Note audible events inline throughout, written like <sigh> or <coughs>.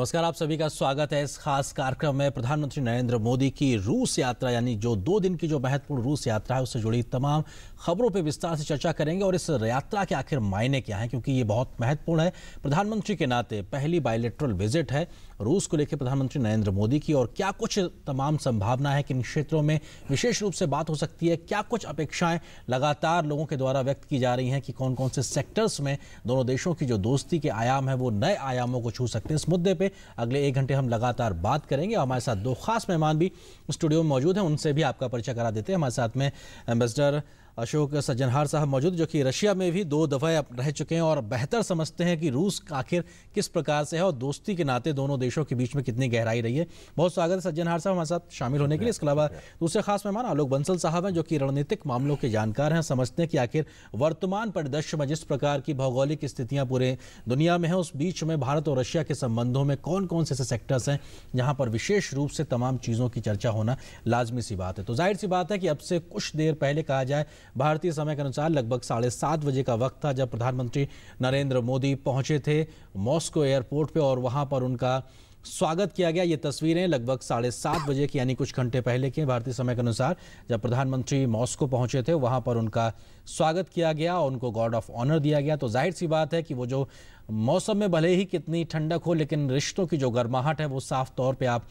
नमस्कार आप सभी का स्वागत है इस खास कार्यक्रम में प्रधानमंत्री नरेंद्र मोदी की रूस यात्रा यानी जो दो दिन की जो महत्वपूर्ण रूस यात्रा है उससे जुड़ी तमाम खबरों पर विस्तार से चर्चा करेंगे और इस यात्रा के आखिर मायने क्या हैं क्योंकि ये बहुत महत्वपूर्ण है प्रधानमंत्री के नाते पहली बायोलेट्रल विजिट है रूस को लेकर प्रधानमंत्री नरेंद्र मोदी की और क्या कुछ तमाम संभावना है किन क्षेत्रों में विशेष रूप से बात हो सकती है क्या कुछ अपेक्षाएं लगातार लोगों के द्वारा व्यक्त की जा रही हैं कि कौन कौन से सेक्टर्स में दोनों देशों की जो दोस्ती के आयाम है वो नए आयामों को छू सकते हैं इस मुद्दे पर अगले एक घंटे हम लगातार बात करेंगे हमारे साथ दो खास मेहमान भी स्टूडियो में मौजूद हैं उनसे भी आपका परिचय करा देते हैं हमारे साथ में एम्बेसडर अशोक सज्जनहार साहब मौजूद जो कि रशिया में भी दो दफ़े रह चुके हैं और बेहतर समझते हैं कि रूस आखिर किस प्रकार से है और दोस्ती के नाते दोनों देशों के बीच में कितनी गहराई रही है बहुत स्वागत है सज्जनहार साहब हमारे साथ शामिल होने के लिए इसके अलावा दूसरे खास मेहमान आलोक बंसल साहब हैं जो कि रणनीतिक मामलों के जानकार हैं समझते हैं कि आखिर वर्तमान परिदृश्य में जिस प्रकार की भौगोलिक स्थितियाँ पूरे दुनिया में हैं उस बीच में भारत और रशिया के संबंधों में कौन कौन से ऐसे सेक्टर्स हैं जहाँ पर विशेष रूप से तमाम चीज़ों की चर्चा होना लाजमी सी बात है तो जाहिर सी बात है कि अब से कुछ देर पहले कहा जाए भारतीय समय के अनुसार लगभग साढ़े सात बजे का वक्त था जब प्रधानमंत्री नरेंद्र मोदी पहुंचे थे मॉस्को एयरपोर्ट पे और वहां पर उनका स्वागत किया गया ये तस्वीरें लगभग साढ़े सात बजे की यानी कुछ घंटे पहले की भारतीय समय के अनुसार जब प्रधानमंत्री मॉस्को पहुंचे थे वहां पर उनका स्वागत किया गया और उनको गार्ड ऑफ ऑनर दिया गया तो जाहिर सी बात है कि वो जो मौसम में भले ही कितनी ठंडक हो लेकिन रिश्तों की जो गर्माहट है वो साफ तौर पे आप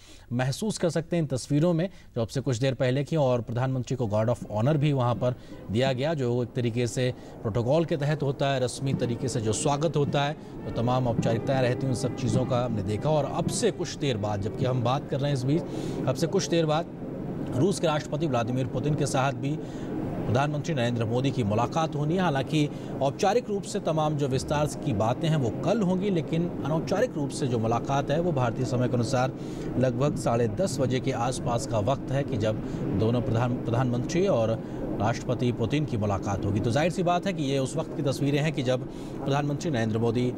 महसूस कर सकते हैं इन तस्वीरों में जो आपसे कुछ देर पहले की और प्रधानमंत्री को गार्ड ऑफ ऑनर भी वहाँ पर दिया गया जो एक तरीके से प्रोटोकॉल के तहत होता है रस्मी तरीके से जो स्वागत होता है तो तमाम औपचारिकताएँ रहती हैं उन सब चीज़ों का हमने देखा और अब से कुछ देर बाद जबकि हम बात कर रहे हैं इस बीच अब से कुछ देर बाद रूस के राष्ट्रपति व्लादिमीर पुतिन के साथ भी प्रधानमंत्री नरेंद्र मोदी की मुलाकात होनी है हालांकि औपचारिक रूप से तमाम जो विस्तार की बातें हैं वो कल होंगी लेकिन अनौपचारिक रूप से जो मुलाकात है वो भारतीय समय के अनुसार लगभग साढ़े दस बजे के आसपास का वक्त है कि जब दोनों प्रधान प्रधानमंत्री और राष्ट्रपति पुतिन की मुलाकात होगी तो जाहिर सी बात है कि ये उस वक्त की तस्वीरें हैं कि जब प्रधानमंत्री नरेंद्र मोदी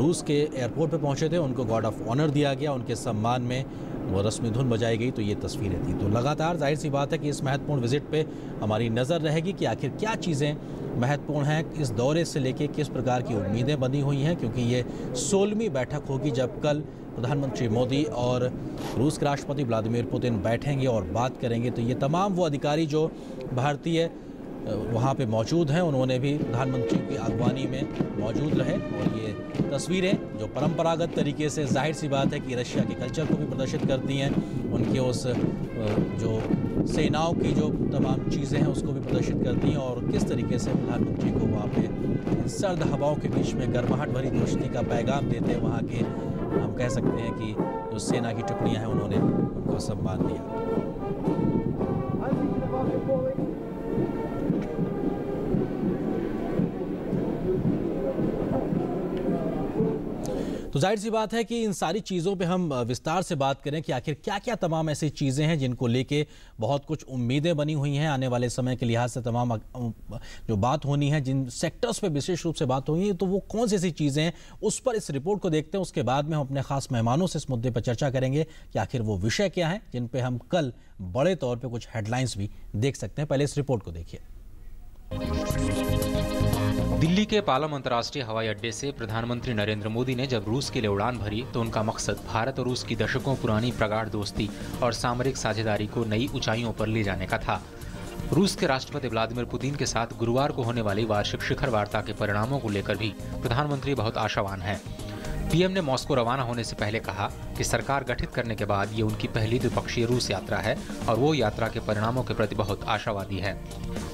रूस के एयरपोर्ट पर पहुंचे थे उनको गार्ड ऑफ ऑनर दिया गया उनके सम्मान में वो रस्म धुन बजाई गई तो ये तस्वीरें थी तो लगातार जाहिर सी बात है कि इस महत्वपूर्ण विजिट पे हमारी नज़र रहेगी कि आखिर क्या चीज़ें महत्वपूर्ण हैं इस दौरे से लेके किस प्रकार की उम्मीदें बनी हुई हैं क्योंकि ये सोलहवीं बैठक होगी जब कल प्रधानमंत्री मोदी और रूस के राष्ट्रपति व्लादिमिर पुतिन बैठेंगे और बात करेंगे तो ये तमाम वो अधिकारी जो भारतीय वहाँ पे मौजूद हैं उन्होंने भी प्रधानमंत्री की अगवानी में मौजूद रहे और ये तस्वीरें जो परंपरागत तरीके से जाहिर सी बात है कि रशिया के कल्चर को भी प्रदर्शित करती हैं उनके उस जो सेनाओं की जो तमाम चीज़ें हैं उसको भी प्रदर्शित करती हैं और किस तरीके से प्रधानमंत्री को वहाँ पे सर्द हवाओं के बीच में गर्माहट भरी दोस्ती का पैगाम देते हैं वहाँ के हम कह सकते हैं कि जो सेना की टुकड़ियाँ हैं उन्होंने उनको सम्मान दिया तो जाहिर सी बात है कि इन सारी चीज़ों पे हम विस्तार से बात करें कि आखिर क्या क्या तमाम ऐसी चीज़ें हैं जिनको लेके बहुत कुछ उम्मीदें बनी हुई हैं आने वाले समय के लिहाज से तमाम जो बात होनी है जिन सेक्टर्स पे विशेष रूप से बात होनी है तो वो कौन सी ऐसी चीज़ें हैं उस पर इस रिपोर्ट को देखते हैं उसके बाद में हम अपने ख़ास मेहमानों से इस मुद्दे पर चर्चा करेंगे कि आखिर वो विषय क्या हैं जिन पर हम कल बड़े तौर पर कुछ हेडलाइंस भी देख सकते हैं पहले इस रिपोर्ट को देखिए दिल्ली के पालम अंतर्राष्ट्रीय हवाई अड्डे से प्रधानमंत्री नरेंद्र मोदी ने जब रूस के लिए उड़ान भरी तो उनका मकसद भारत और रूस की दशकों पुरानी प्रगाढ़ दोस्ती और सामरिक साझेदारी को नई ऊंचाइयों पर ले जाने का था रूस के राष्ट्रपति व्लादिमीर पुतिन के साथ गुरुवार को होने वाली वार्षिक शिखर वार्ता के परिणामों को लेकर भी प्रधानमंत्री बहुत आशावान है पीएम ने मॉस्को रवाना होने से पहले कहा कि सरकार गठित करने के बाद ये उनकी पहली द्विपक्षीय रूस यात्रा है और वो यात्रा के परिणामों के प्रति बहुत आशावादी है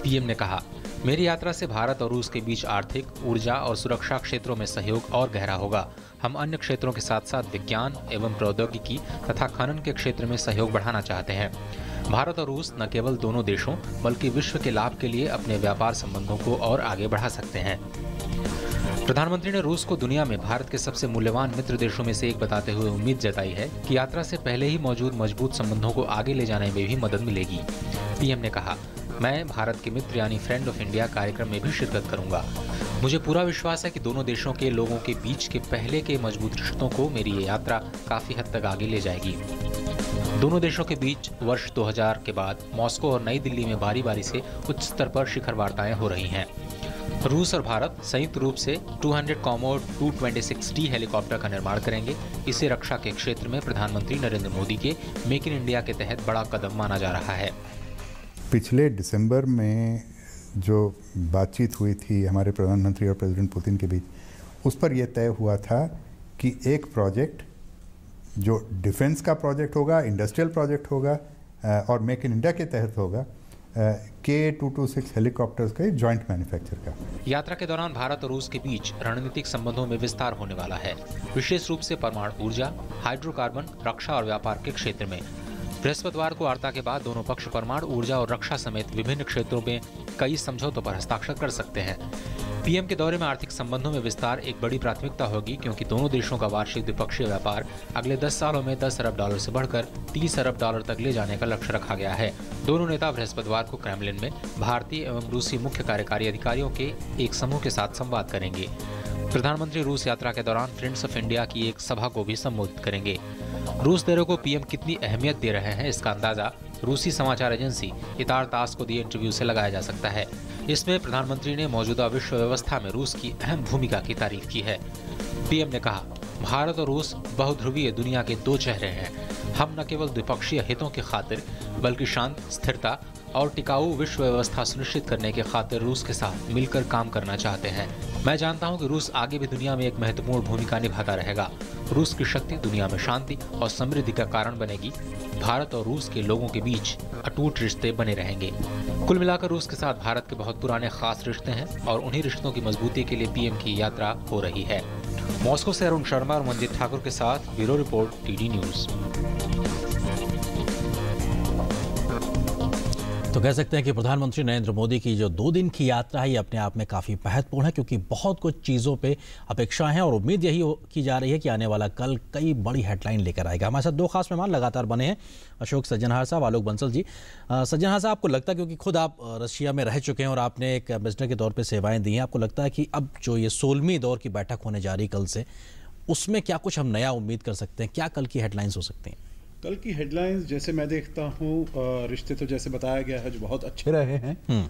पीएम ने कहा मेरी यात्रा से भारत और रूस के बीच आर्थिक ऊर्जा और सुरक्षा क्षेत्रों में सहयोग और गहरा होगा हम अन्य क्षेत्रों के साथ साथ विज्ञान एवं प्रौद्योगिकी तथा खनन के क्षेत्र में सहयोग बढ़ाना चाहते हैं भारत और रूस न केवल दोनों देशों बल्कि विश्व के लाभ के लिए अपने व्यापार संबंधों को और आगे बढ़ा सकते हैं प्रधानमंत्री ने रूस को दुनिया में भारत के सबसे मूल्यवान मित्र देशों में से एक बताते हुए उम्मीद जताई है कि यात्रा से पहले ही मौजूद मजबूत संबंधों को आगे ले जाने में भी मदद मिलेगी पीएम ने कहा मैं भारत के मित्र यानी फ्रेंड ऑफ इंडिया कार्यक्रम में भी शिरकत करूंगा मुझे पूरा विश्वास है कि दोनों देशों के लोगों के बीच के पहले के मजबूत रिश्तों को मेरी ये यात्रा काफ़ी हद तक आगे ले जाएगी दोनों देशों के बीच वर्ष 2000 के बाद मॉस्को और नई दिल्ली में बारी बारी से उच्च स्तर पर शिखर वार्ताएं हो रही हैं रूस और भारत संयुक्त रूप से 200 कॉमोर डी हेलीकॉप्टर का निर्माण करेंगे इसे रक्षा के क्षेत्र में प्रधानमंत्री नरेंद्र मोदी के मेक इन इंडिया के तहत बड़ा कदम माना जा रहा है पिछले दिसंबर में जो बातचीत हुई थी हमारे प्रधानमंत्री और प्रेसिडेंट पुतिन के बीच उस पर यह तय हुआ था कि एक प्रोजेक्ट जो डिफेंस का प्रोजेक्ट होगा इंडस्ट्रियल प्रोजेक्ट होगा और मेक इन इंडिया के तहत होगा के टू टू सिक्स हेलीकॉप्टर्स का ज्वाइंट मैन्युफैक्चर का यात्रा के दौरान भारत और रूस के बीच रणनीतिक संबंधों में विस्तार होने वाला है विशेष रूप से परमाणु ऊर्जा हाइड्रोकार्बन रक्षा और व्यापार के क्षेत्र में बृहस्पतिवार को वार्ता के बाद दोनों पक्ष परमाणु ऊर्जा और रक्षा समेत विभिन्न क्षेत्रों में कई समझौतों पर हस्ताक्षर कर सकते हैं पीएम के दौरे में आर्थिक संबंधों में विस्तार एक बड़ी प्राथमिकता होगी क्योंकि दोनों देशों का वार्षिक द्विपक्षीय व्यापार अगले 10 सालों में 10 अरब डॉलर से बढ़कर 30 अरब डॉलर तक ले जाने का लक्ष्य रखा गया है दोनों नेता बृहस्पतिवार को क्रेमलिन में भारतीय एवं रूसी मुख्य कार्यकारी अधिकारियों के एक समूह के साथ संवाद करेंगे प्रधानमंत्री रूस यात्रा के दौरान फ्रेंड्स ऑफ इंडिया की एक सभा को भी संबोधित करेंगे रूस दरों को पीएम कितनी अहमियत दे रहे हैं इसका अंदाजा रूसी समाचार एजेंसी इतार तास को दिए इंटरव्यू से लगाया जा सकता है इसमें प्रधानमंत्री ने मौजूदा विश्व व्यवस्था में रूस की अहम भूमिका की तारीफ की है पीएम ने कहा भारत और रूस बहुध्रुवीय दुनिया के दो चेहरे हैं हम न केवल द्विपक्षीय हितों की खातिर बल्कि शांत स्थिरता और टिकाऊ विश्व व्यवस्था सुनिश्चित करने के खातिर रूस के साथ मिलकर काम करना चाहते हैं मैं जानता हूं कि रूस आगे भी दुनिया में एक महत्वपूर्ण भूमिका निभाता रहेगा रूस की शक्ति दुनिया में शांति और समृद्धि का कारण बनेगी भारत और रूस के लोगों के बीच अटूट रिश्ते बने रहेंगे कुल मिलाकर रूस के साथ भारत के बहुत पुराने खास रिश्ते हैं और उन्हीं रिश्तों की मजबूती के लिए पीएम की यात्रा हो रही है मॉस्को से अरुण शर्मा और मंदिर ठाकुर के साथ ब्यूरो रिपोर्ट टीडी न्यूज तो कह सकते हैं कि प्रधानमंत्री नरेंद्र मोदी की जो दो दिन की यात्रा है ये अपने आप में काफ़ी महत्वपूर्ण है क्योंकि बहुत कुछ चीज़ों पे अपेक्षाएं हैं और उम्मीद यही की जा रही है कि आने वाला कल कई बड़ी हेडलाइन लेकर आएगा हमारे साथ दो खास मेहमान लगातार बने हैं अशोक सज्जनहार साहब आलोक बंसल जी सज्जनहार साहब आपको लगता है क्योंकि खुद आप रशिया में रह चुके हैं और आपने एक एम्बेसडर के तौर पर सेवाएँ दी हैं आपको लगता है कि अब जो ये सोलहवीं दौर की बैठक होने जा रही कल से उसमें क्या कुछ हम नया उम्मीद कर सकते हैं क्या कल की हेडलाइंस हो सकती हैं कल की हेडलाइंस जैसे मैं देखता हूँ रिश्ते तो जैसे बताया गया है जो बहुत अच्छे रहे हैं हम्म।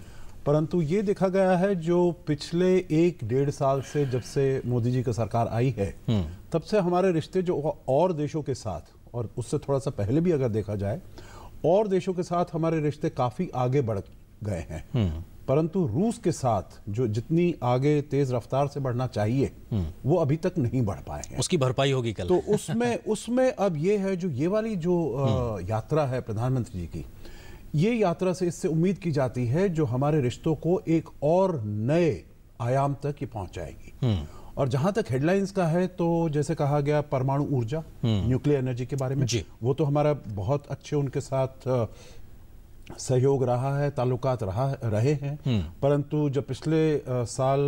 परंतु ये देखा गया है जो पिछले एक डेढ़ साल से जब से मोदी जी की सरकार आई है हम्म। तब से हमारे रिश्ते जो और देशों के साथ और उससे थोड़ा सा पहले भी अगर देखा जाए और देशों के साथ हमारे रिश्ते काफ़ी आगे बढ़ गए हैं हम्म। परंतु रूस के साथ जो जितनी आगे तेज रफ्तार से बढ़ना चाहिए वो अभी तक नहीं बढ़ पाए हैं उसकी भरपाई होगी कल तो उसमें उसमें अब ये है जो ये वाली जो यात्रा है प्रधानमंत्री जी की ये यात्रा से इससे उम्मीद की जाती है जो हमारे रिश्तों को एक और नए आयाम तक ये पहुंचाएगी हम्म। और जहां तक हेडलाइंस का है तो जैसे कहा गया परमाणु ऊर्जा न्यूक्लियर हम्म। एनर्जी के बारे में वो तो हमारा बहुत अच्छे उनके साथ सहयोग रहा है ताल्लुकात रहा रहे हैं हम्म। परंतु जब पिछले साल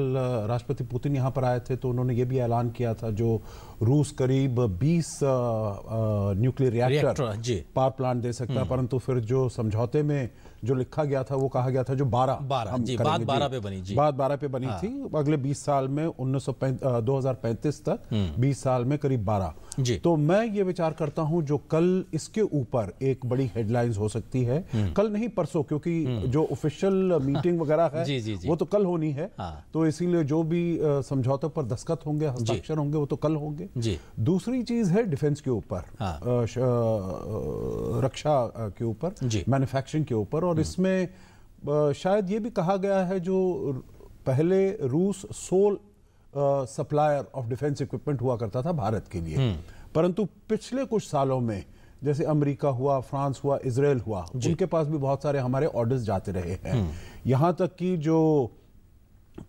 राष्ट्रपति पुतिन यहाँ पर आए थे तो उन्होंने ये भी ऐलान किया था जो रूस करीब 20 न्यूक्लियर रिएक्टर पावर प्लांट दे सकता है हम्म। परंतु फिर जो समझौते में जो लिखा गया था वो कहा गया था जो 12 बारह बारह पे बनी जी बारह पे बनी हाँ। थी अगले 20 साल में उन्नीस सौ तक हम्म। बीस साल में करीब बारह तो मैं ये विचार करता हूं जो कल इसके ऊपर एक बड़ी हेडलाइंस हो सकती है हम्म। कल नहीं परसों क्योंकि हम्म। जो ऑफिशियल मीटिंग <laughs> वगैरह है जी, जी, जी। वो तो कल होनी है हाँ। तो इसीलिए जो भी समझौते पर दस्खत होंगे हस्ताक्षर होंगे वो तो कल होंगे दूसरी चीज है डिफेंस के ऊपर हाँ। रक्षा के ऊपर मैन्युफैक्चरिंग के ऊपर और हम्म। इसमें शायद ये भी कहा गया है जो पहले रूस sole supplier of defence equipment हुआ करता था भारत के लिए हम्म। परंतु पिछले कुछ सालों में जैसे अमेरिका हुआ फ्रांस हुआ इसराइल हुआ उनके पास भी बहुत सारे हमारे ऑर्डर्स जाते रहे हैं हम्म। यहाँ तक कि जो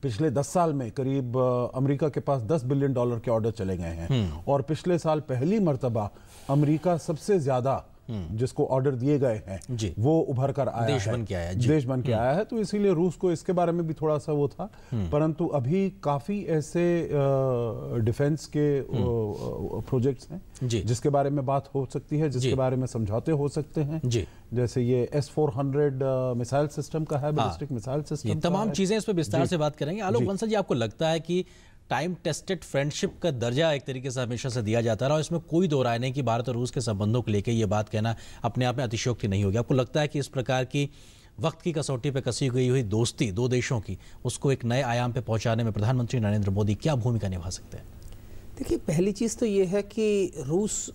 पिछले दस साल में करीब अमेरिका के पास दस बिलियन डॉलर के ऑर्डर चले गए हैं हम्म। और पिछले साल पहली मरतबा अमेरिका सबसे ज़्यादा हम्म। जिसको ऑर्डर दिए गए हैं वो उभर कर आया देश है बन के आया देश बन के हम्म। आया है तो इसीलिए रूस को इसके बारे में भी थोड़ा सा वो था हम्म। परंतु अभी काफी ऐसे डिफेंस के प्रोजेक्ट्स हैं जिसके बारे में बात हो सकती है जिसके बारे में समझौते हो सकते हैं जैसे ये S four hundred missile system का है बैलिस्टिक मिसाइल सिस्टम तमाम चीजें इस पर विस्तार से बात करेंगे आलोक बंसल जी आपको लगता है की टाइम टेस्टेड फ्रेंडशिप का दर्जा एक तरीके से हमेशा से दिया जाता रहा और इसमें कोई दो राय नहीं कि भारत और रूस के संबंधों को लेकर यह बात कहना अपने आप में अतिशोक्ति नहीं होगी आपको लगता है कि इस प्रकार की वक्त की कसौटी पर कसी गई हुई दोस्ती दो देशों की उसको एक नए आयाम पर पहुंचाने में प्रधानमंत्री नरेंद्र मोदी क्या भूमिका निभा सकते हैं देखिए पहली चीज़ तो ये है कि रूस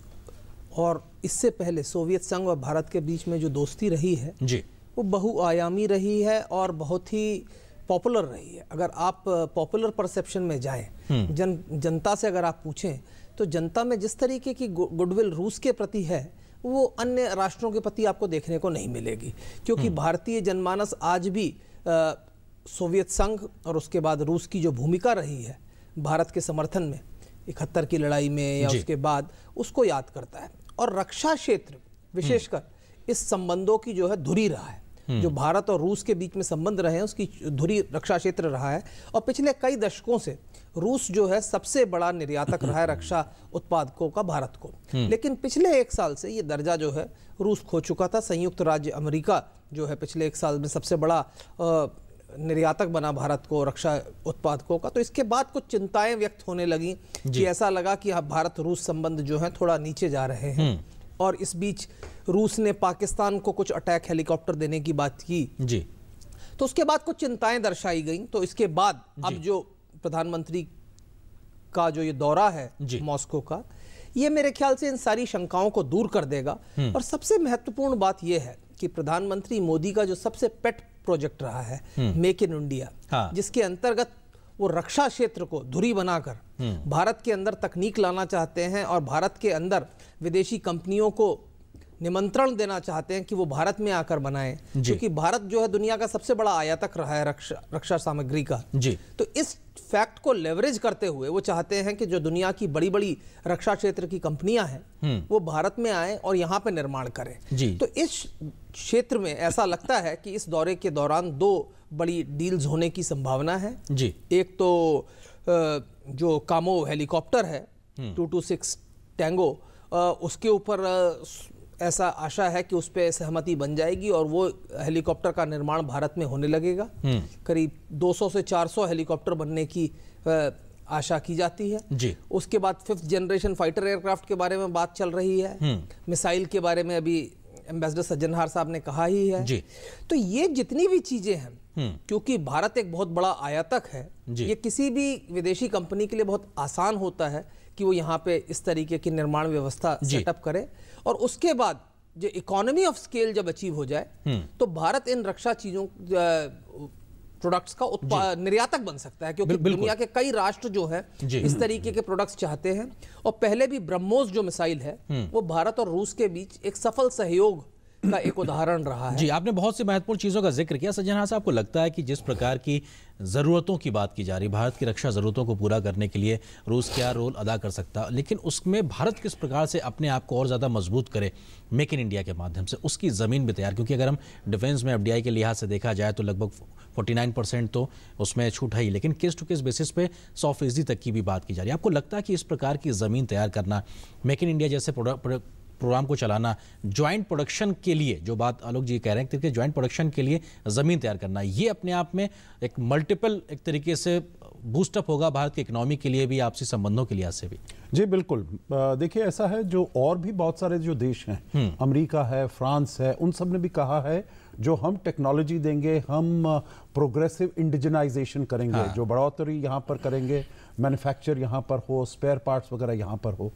और इससे पहले सोवियत संघ और भारत के बीच में जो दोस्ती रही है जी वो बहुआयामी रही है और बहुत ही पॉपुलर रही है अगर आप पॉपुलर परसेप्शन में जाएं हम्म। जन जनता से अगर आप पूछें तो जनता में जिस तरीके की गुडविल रूस के प्रति है वो अन्य राष्ट्रों के प्रति आपको देखने को नहीं मिलेगी क्योंकि हम्म। भारतीय जनमानस आज भी आ, सोवियत संघ और उसके बाद रूस की जो भूमिका रही है भारत के समर्थन में इकहत्तर की लड़ाई में या उसके बाद उसको याद करता है और रक्षा क्षेत्र विशेषकर हम्म। इस संबंधों की जो है धुरी रहा है हम्म। जो भारत और रूस के बीच में संबंध रहे हैं उसकी धुरी रक्षा क्षेत्र रहा है और पिछले कई दशकों से रूस जो है सबसे बड़ा निर्यातक रहा है रक्षा उत्पादकों का भारत को हम्म। लेकिन पिछले एक साल से ये दर्जा जो है रूस खो चुका था संयुक्त राज्य अमेरिका जो है पिछले एक साल में सबसे बड़ा निर्यातक बना भारत को रक्षा उत्पादकों का तो इसके बाद कुछ चिंताएं व्यक्त होने लगी कि ऐसा लगा कि अब भारत रूस संबंध जो है थोड़ा नीचे जा रहे हैं हम्म। और इस बीच रूस ने पाकिस्तान को कुछ अटैक हेलीकॉप्टर देने की बात की जी तो उसके बाद कुछ चिंताएं दर्शाई गई तो इसके बाद अब जो प्रधानमंत्री का जो ये दौरा है मॉस्को का ये मेरे ख्याल से इन सारी शंकाओं को दूर कर देगा हम्म। और सबसे महत्वपूर्ण बात यह है कि प्रधानमंत्री मोदी का जो सबसे पेट प्रोजेक्ट रहा है हम्म। मेक इन इंडिया हाँ। जिसके अंतर्गत वो रक्षा क्षेत्र को धुरी बनाकर हम्म। भारत के अंदर तकनीक लाना चाहते हैं और भारत के अंदर विदेशी कंपनियों को निमंत्रण देना चाहते हैं कि वो भारत में आकर बनाए क्योंकि भारत जो है दुनिया का सबसे बड़ा आयातक रहा है रक्षा रक्षा सामग्री का जी तो इस फैक्ट को लेवरेज करते हुए वो चाहते हैं कि जो दुनिया की बड़ी बड़ी रक्षा क्षेत्र की कंपनियां हैं हम्म। वो भारत में आए और यहाँ पे निर्माण करें जी तो इस क्षेत्र में ऐसा लगता है कि इस दौरे के दौरान दो बड़ी डील्स होने की संभावना है जी एक तो जो कामो हेलीकॉप्टर है हम्म। टू टू सिक्स टैंगो उसके ऊपर ऐसा आशा है कि उस पर सहमति बन जाएगी और वो हेलीकॉप्टर का निर्माण भारत में होने लगेगा हम्म। करीब 200 से 400 हेलीकॉप्टर बनने की आशा की जाती है जी उसके बाद फिफ्थ जनरेशन फाइटर एयरक्राफ्ट के बारे में बात चल रही है हम्म। मिसाइल के बारे में अभी एम्बेसडर सज्जनहार साहब ने कहा ही है जी तो ये जितनी भी चीज़ें हैं हम्म। क्योंकि भारत एक बहुत बड़ा आयातक है ये किसी भी विदेशी कंपनी के लिए बहुत आसान होता है कि वो यहाँ पे इस तरीके की निर्माण व्यवस्था सेटअप करे और उसके बाद जो इकोनॉमी ऑफ स्केल जब अचीव हो जाए हम्म। तो भारत इन रक्षा चीज़ों प्रोडक्ट्स का निर्यातक बन सकता है क्योंकि दुनिया के कई राष्ट्र जो है इस तरीके के प्रोडक्ट्स चाहते हैं और पहले भी ब्रह्मोस जो मिसाइल है हम्म। वो भारत और रूस के बीच एक सफल सहयोग का एक उदाहरण रहा है जी आपने बहुत सी महत्वपूर्ण चीज़ों का जिक्र किया सज्जन हास आपको लगता है कि जिस प्रकार की ज़रूरतों की बात की जा रही भारत की रक्षा ज़रूरतों को पूरा करने के लिए रूस क्या रोल अदा कर सकता लेकिन उसमें भारत किस प्रकार से अपने आप को और ज़्यादा मजबूत करे मेक इन इंडिया के माध्यम से उसकी ज़मीन भी तैयार क्योंकि अगर हम डिफेंस में एफ के लिहाज से देखा जाए तो लगभग 49 परसेंट तो उसमें छूट है ही लेकिन केस टू केस बेसिस पे 100 फीसदी तक की भी बात की जा रही है आपको लगता है कि इस प्रकार की ज़मीन तैयार करना मेक इन इंडिया जैसे प्रोग्राम को चलाना ज्वाइंट प्रोडक्शन के लिए जो बात आलोक जी कह रहे हैं तरीके ज्वाइंट प्रोडक्शन के लिए ज़मीन तैयार करना ये अपने आप में एक मल्टीपल एक तरीके से बूस्टअप होगा भारत की इकोनॉमी के लिए भी आपसी संबंधों के लिहाज से भी जी बिल्कुल देखिए ऐसा है जो और भी बहुत सारे जो देश हैं हम्म। अमेरिका है फ्रांस है उन सब ने भी कहा है जो हम टेक्नोलॉजी देंगे हम प्रोग्रेसिव इंडिजनाइजेशन करेंगे हाँ। जो बढ़ोतरी यहाँ पर करेंगे मैन्युफैक्चर यहाँ पर हो स्पेयर पार्ट्स वगैरह यहाँ पर हो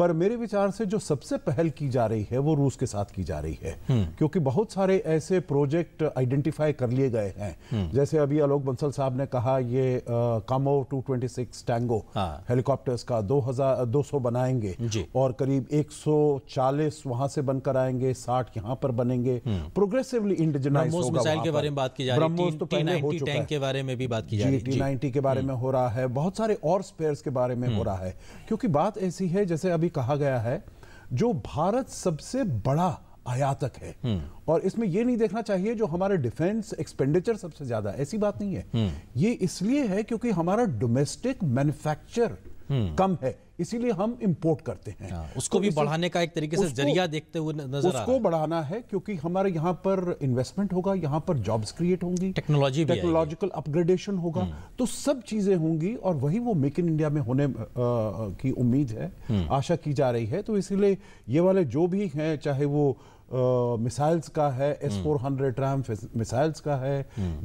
पर मेरे विचार से जो सबसे पहल की जा रही है वो रूस के साथ की जा रही है हम्म। क्योंकि बहुत सारे ऐसे प्रोजेक्ट आइडेंटिफाई कर लिए गए हैं हम्म। जैसे अभी आलोक बंसल साहब ने कहा ये कामो 226 टैंगो हाँ। हेलीकॉप्टर्स का 2000 200 बनाएंगे और करीब 140 वहां से बनकर आएंगे 60 यहां पर बनेंगे हम्म। प्रोग्रेसिवली इंडिजनाइज होगा तो के बारे में हो रहा है बहुत सारे और स्पेयर के बारे में हो रहा है क्योंकि बात ऐसी है जैसे अभी कहा गया है जो भारत सबसे बड़ा आयातक है हम्म। और इसमें यह नहीं देखना चाहिए जो हमारे डिफेंस एक्सपेंडिचर सबसे ज्यादा ऐसी बात नहीं है हम्म। ये इसलिए है क्योंकि हमारा डोमेस्टिक मैन्युफैक्चर हम्म। कम है इसीलिए हम इम्पोर्ट करते हैं आ, हाँ, उसको तो भी बढ़ाने का एक तरीके से जरिया देखते हुए नजर उसको बढ़ाना है क्योंकि हमारे यहाँ पर इन्वेस्टमेंट होगा यहाँ पर जॉब्स क्रिएट होंगी टेक्नोलॉजी टेक्नोलॉजिकल अपग्रेडेशन होगा हम्म। तो सब चीजें होंगी और वही वो मेक इन इंडिया में होने की उम्मीद है हम्म। आशा की जा रही है तो इसीलिए ये वाले जो भी हैं चाहे वो मिसाइल्स का है S four hundred ram missiles का है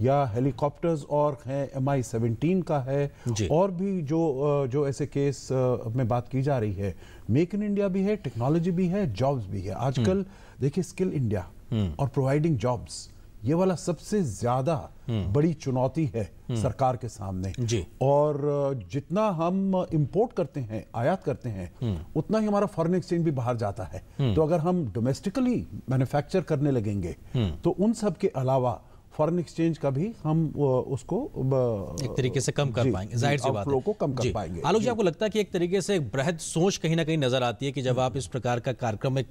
या हेलीकॉप्टर्स और हैं एम आई सेवनटीन का है और भी जो जो ऐसे केस में बात की जा रही है मेक इन इंडिया भी है टेक्नोलॉजी भी है जॉब्स भी है आजकल हम्म। देखिए स्किल हम्म। इंडिया और प्रोवाइडिंग जॉब्स ये वाला सबसे ज्यादा हम्म। बड़ी चुनौती है हम्म। सरकार के सामने जी और जितना हम इंपोर्ट करते हैं आयात करते हैं हम्म। उतना ही हमारा फॉरेन एक्सचेंज भी बाहर जाता है तो अगर हम डोमेस्टिकली मैन्युफैक्चर करने लगेंगे तो उन सब के अलावा फॉरेन एक्सचेंज का भी हम उसको एक तरीके से कम कर पाएंगे जाहिर सी बात को कम कर पाएंगे आलोक जी आपको लगता है कि एक तरीके से एक बृहद सोच कहीं ना कहीं नजर आती है कि जब आप इस प्रकार का कार्यक्रम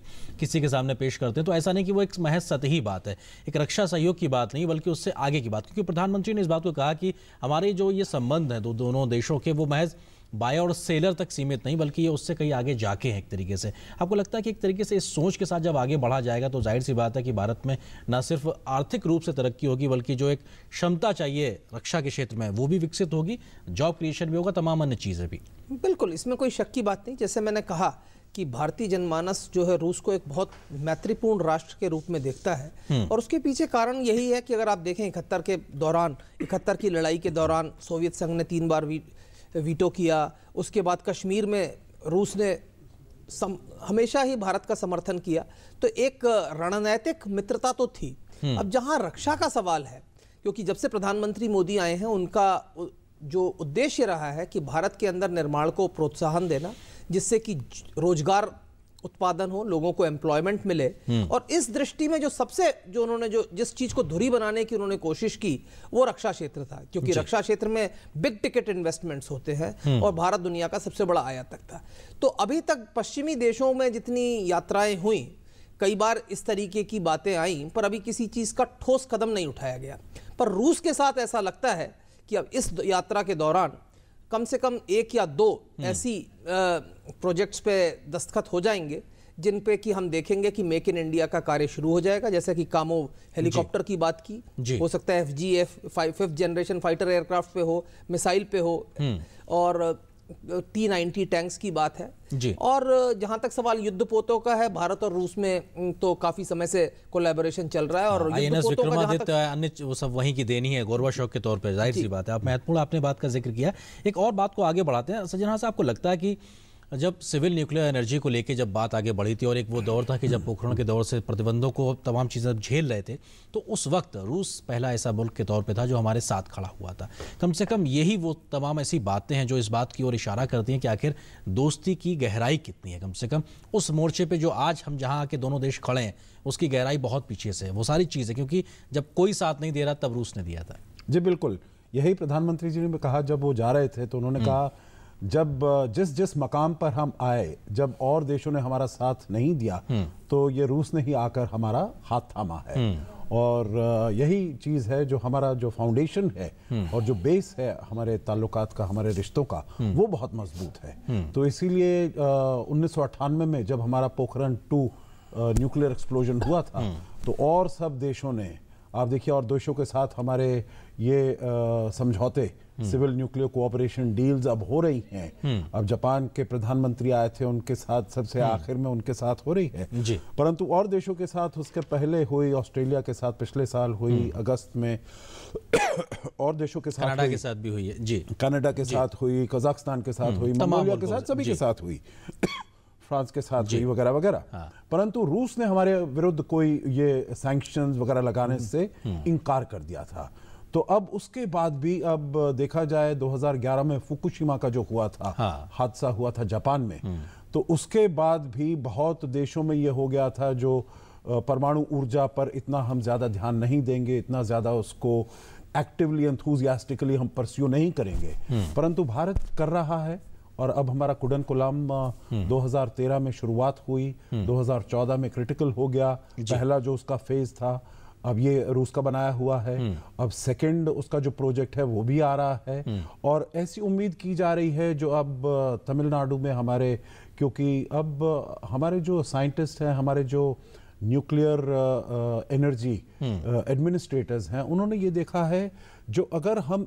किसी के सामने पेश करते हैं तो ऐसा नहीं कि वो एक महज सतही बात है एक रक्षा सहयोग की बात नहीं बल्कि उससे आगे की बात क्योंकि प्रधानमंत्री ने इस बात को कहा कि हमारे जो ये संबंध है दो दोनों देशों के वो महज बायर और सेलर तक सीमित नहीं बल्कि ये उससे कहीं आगे जाके हैं एक तरीके से आपको लगता है कि एक तरीके से इस सोच के साथ जब आगे बढ़ा जाएगा तो जाहिर सी बात है कि भारत में न सिर्फ आर्थिक रूप से तरक्की होगी बल्कि जो एक क्षमता चाहिए रक्षा के क्षेत्र में वो भी विकसित होगी जॉब क्रिएशन भी होगा तमाम अन्य चीज़ें भी बिल्कुल इसमें कोई शक की बात नहीं जैसे मैंने कहा कि भारतीय जनमानस जो है रूस को एक बहुत मैत्रीपूर्ण राष्ट्र के रूप में देखता है हम्म। और उसके पीछे कारण यही है कि अगर आप देखें इकहत्तर के दौरान इकहत्तर की लड़ाई के दौरान सोवियत संघ ने तीन बार भी वीटो किया उसके बाद कश्मीर में रूस ने सम, हमेशा ही भारत का समर्थन किया तो एक रणनैतिक मित्रता तो थी हम्म। अब जहां रक्षा का सवाल है क्योंकि जब से प्रधानमंत्री मोदी आए हैं उनका जो उद्देश्य रहा है कि भारत के अंदर निर्माण को प्रोत्साहन देना जिससे कि रोजगार उत्पादन हो लोगों को एम्प्लॉयमेंट मिले हम्म। और इस दृष्टि में जो सबसे जो उन्होंने जो जिस चीज को धुरी बनाने की उन्होंने कोशिश की वो रक्षा क्षेत्र था क्योंकि रक्षा क्षेत्र में बिग टिकट इन्वेस्टमेंट्स होते हैं हम्म। और भारत दुनिया का सबसे बड़ा आयातक था तो अभी तक पश्चिमी देशों में जितनी यात्राएं हुई कई बार इस तरीके की बातें आई पर अभी किसी चीज का ठोस कदम नहीं उठाया गया पर रूस के साथ ऐसा लगता है कि अब इस यात्रा के दौरान कम से कम एक या दो हम्म। ऐसी प्रोजेक्ट्स पे दस्तखत हो जाएंगे जिन पे कि हम देखेंगे कि मेक इन इंडिया का कार्य शुरू हो जाएगा जैसे कि कामो हेलीकॉप्टर की बात की हो सकता है F G F five fifth generation fighter aircraft पे हो मिसाइल पे हो हम्म। और टी नाइन्टी टैंक्स की बात है जी और जहां तक सवाल युद्ध पोतों का है भारत और रूस में तो काफी समय से कोलैबोरेशन चल रहा है और हाँ, विक्रमादित्य अन्य वो सब वहीं की देनी है गौरवा शौक के तौर पर जाहिर सी बात है आप महत्वपूर्ण आपने बात का जिक्र किया एक और बात को आगे बढ़ाते हैं सज्जन हाँ आपको लगता है कि जब सिविल न्यूक्लियर एनर्जी को लेके जब बात आगे बढ़ी थी और एक वो दौर था कि जब पोखरण के दौर से प्रतिबंधों को तमाम चीज़ें झेल रहे थे तो उस वक्त रूस पहला ऐसा मुल्क के तौर पे था जो हमारे साथ खड़ा हुआ था कम से कम यही वो तमाम ऐसी बातें हैं जो इस बात की ओर इशारा करती हैं कि आखिर दोस्ती की गहराई कितनी है कम से कम उस मोर्चे पर जो आज हम जहाँ आके दोनों देश खड़े हैं उसकी गहराई बहुत पीछे से है वो सारी चीज़ें क्योंकि जब कोई साथ नहीं दे रहा तब रूस ने दिया था जी बिल्कुल यही प्रधानमंत्री जी ने कहा जब वो जा रहे थे तो उन्होंने हम्म। कहा जब जिस जिस मकाम पर हम आए जब और देशों ने हमारा साथ नहीं दिया हम्म। तो ये रूस ने ही आकर हमारा हाथ थामा है हम्म। और यही चीज़ है जो हमारा जो फाउंडेशन है हम्म। और जो बेस है हमारे ताल्लुकात का हमारे रिश्तों का वो बहुत मजबूत है तो इसीलिए उन्नीस में जब हमारा पोखरण टू न्यूक्लियर एक्सप्लोजन हुआ था तो और सब देशों ने आप देखिए और देशों के साथ हमारे ये समझौते हम्म। सिविल न्यूक्लियर कोऑपरेशन डील्स अब हो रही हैं हम्म। अब जापान के प्रधानमंत्री आए थे उनके साथ सबसे हम्म। आखिर में उनके साथ हो रही है परंतु और देशों के साथ उसके पहले हुई ऑस्ट्रेलिया के साथ पिछले साल हुई अगस्त में <coughs> और देशों के साथ कनाडा के साथ भी हुई है जी कनाडा के साथ हुई कजाकिस्तान के साथ हुई मंगोलिया के साथ सभी के साथ हुई फ्रांस के साथ गई वगैरह वगैरह हाँ। परंतु रूस ने हमारे विरुद्ध कोई ये सैंक्शन वगैरह लगाने हम्म। से हम्म। इनकार कर दिया था तो अब उसके बाद भी अब देखा जाए 2011 में फुकुशिमा का जो हुआ था हाँ। हादसा हुआ था जापान में हम्म। तो उसके बाद भी बहुत देशों में ये हो गया था जो परमाणु ऊर्जा पर इतना हम ज़्यादा ध्यान नहीं देंगे इतना ज़्यादा उसको एक्टिवली एंथुजियास्टिकली हम परस्यू नहीं करेंगे परंतु भारत कर रहा है और अब हमारा कुडन कुलाम 2013 में शुरुआत हुई 2014 हम्म। में क्रिटिकल हो गया पहला जो उसका फेज था अब ये रूस का बनाया हुआ है हम्म। अब सेकंड उसका जो प्रोजेक्ट है वो भी आ रहा है हम्म। और ऐसी उम्मीद की जा रही है जो अब तमिलनाडु में हमारे क्योंकि अब हमारे जो साइंटिस्ट हैं हमारे जो न्यूक्लियर एनर्जी एडमिनिस्ट्रेटर्स हैं उन्होंने ये देखा है जो अगर हम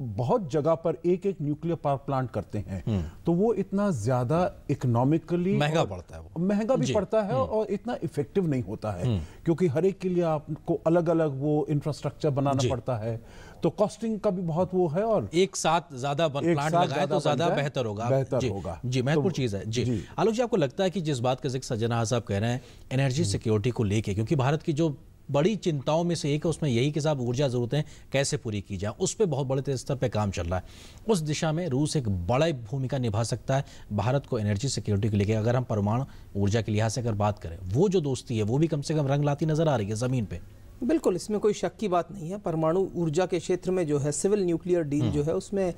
बहुत जगह पर एक एक न्यूक्लियर पावर प्लांट करते हैं हम्म। तो वो इतना ज्यादा इकोनॉमिकली महंगा पड़ता है वो महंगा भी पड़ता है हम्म। और इतना इफेक्टिव नहीं होता है हम्म। क्योंकि हर एक के लिए आपको अलग अलग वो इंफ्रास्ट्रक्चर बनाना पड़ता है तो कॉस्टिंग का भी बहुत वो है और एक साथ ज्यादा प्लांट लगाए तो ज्यादा बेहतर होगा बेहतर होगा जी महत्वपूर्ण तो चीज है जी आलोक जी आपको लगता है कि जिस बात का जिक्र सजना साहब कह रहे हैं एनर्जी सिक्योरिटी को लेके क्योंकि भारत की जो बड़ी चिंताओं में से एक है उसमें यही कि साहब ऊर्जा ज़रूरतें कैसे पूरी की जाए उस पर बहुत बड़े स्तर पर काम चल रहा है उस दिशा में रूस एक बड़ा भूमिका निभा सकता है भारत को एनर्जी सिक्योरिटी के लिए अगर हम परमाणु ऊर्जा के लिहाज से अगर बात करें वो जो दोस्ती है वो भी कम से कम रंग लाती नज़र आ रही है ज़मीन पर बिल्कुल इसमें कोई शक की बात नहीं है परमाणु ऊर्जा के क्षेत्र में जो है सिविल न्यूक्लियर डील जो है उसमें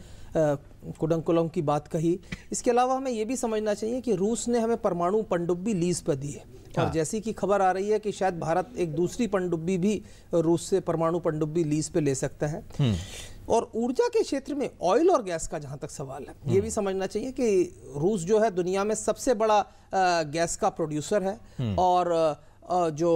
कुडंकुलम की बात कही इसके अलावा हमें ये भी समझना चाहिए कि रूस ने हमें परमाणु पनडुब्बी लीज पर दी है और हाँ। जैसी कि खबर आ रही है कि शायद भारत एक दूसरी पनडुब्बी भी रूस से परमाणु पनडुब्बी लीज पे ले सकता है हम्म। और ऊर्जा के क्षेत्र में ऑयल और गैस का जहां तक सवाल है ये हम्म। भी समझना चाहिए कि रूस जो है दुनिया में सबसे बड़ा गैस का प्रोड्यूसर है हम्म। और जो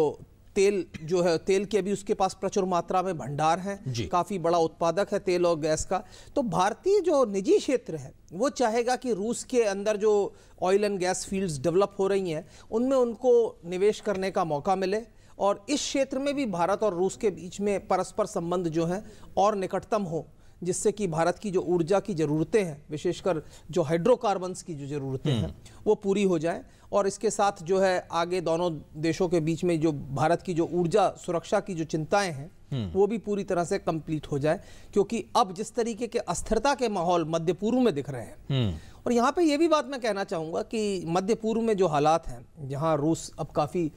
तेल जो है तेल के अभी उसके पास प्रचुर मात्रा में भंडार है काफ़ी बड़ा उत्पादक है तेल और गैस का तो भारतीय जो निजी क्षेत्र है वो चाहेगा कि रूस के अंदर जो oil and gas fields develop हो रही हैं उनमें उनको निवेश करने का मौका मिले और इस क्षेत्र में भी भारत और रूस के बीच में परस्पर संबंध जो हैं और निकटतम हो जिससे कि भारत की जो ऊर्जा की ज़रूरतें हैं विशेषकर जो हाइड्रोकार्बन्स की जो ज़रूरतें हम्म। हैं वो पूरी हो जाए और इसके साथ जो है आगे दोनों देशों के बीच में जो भारत की जो ऊर्जा सुरक्षा की जो चिंताएं हैं हम्म। वो भी पूरी तरह से कंप्लीट हो जाए क्योंकि अब जिस तरीके के अस्थिरता के माहौल मध्य पूर्व में दिख रहे हैं हम्म। और यहाँ पे ये भी बात मैं कहना चाहूँगा कि मध्य पूर्व में जो हालात हैं जहाँ रूस अब काफ़ी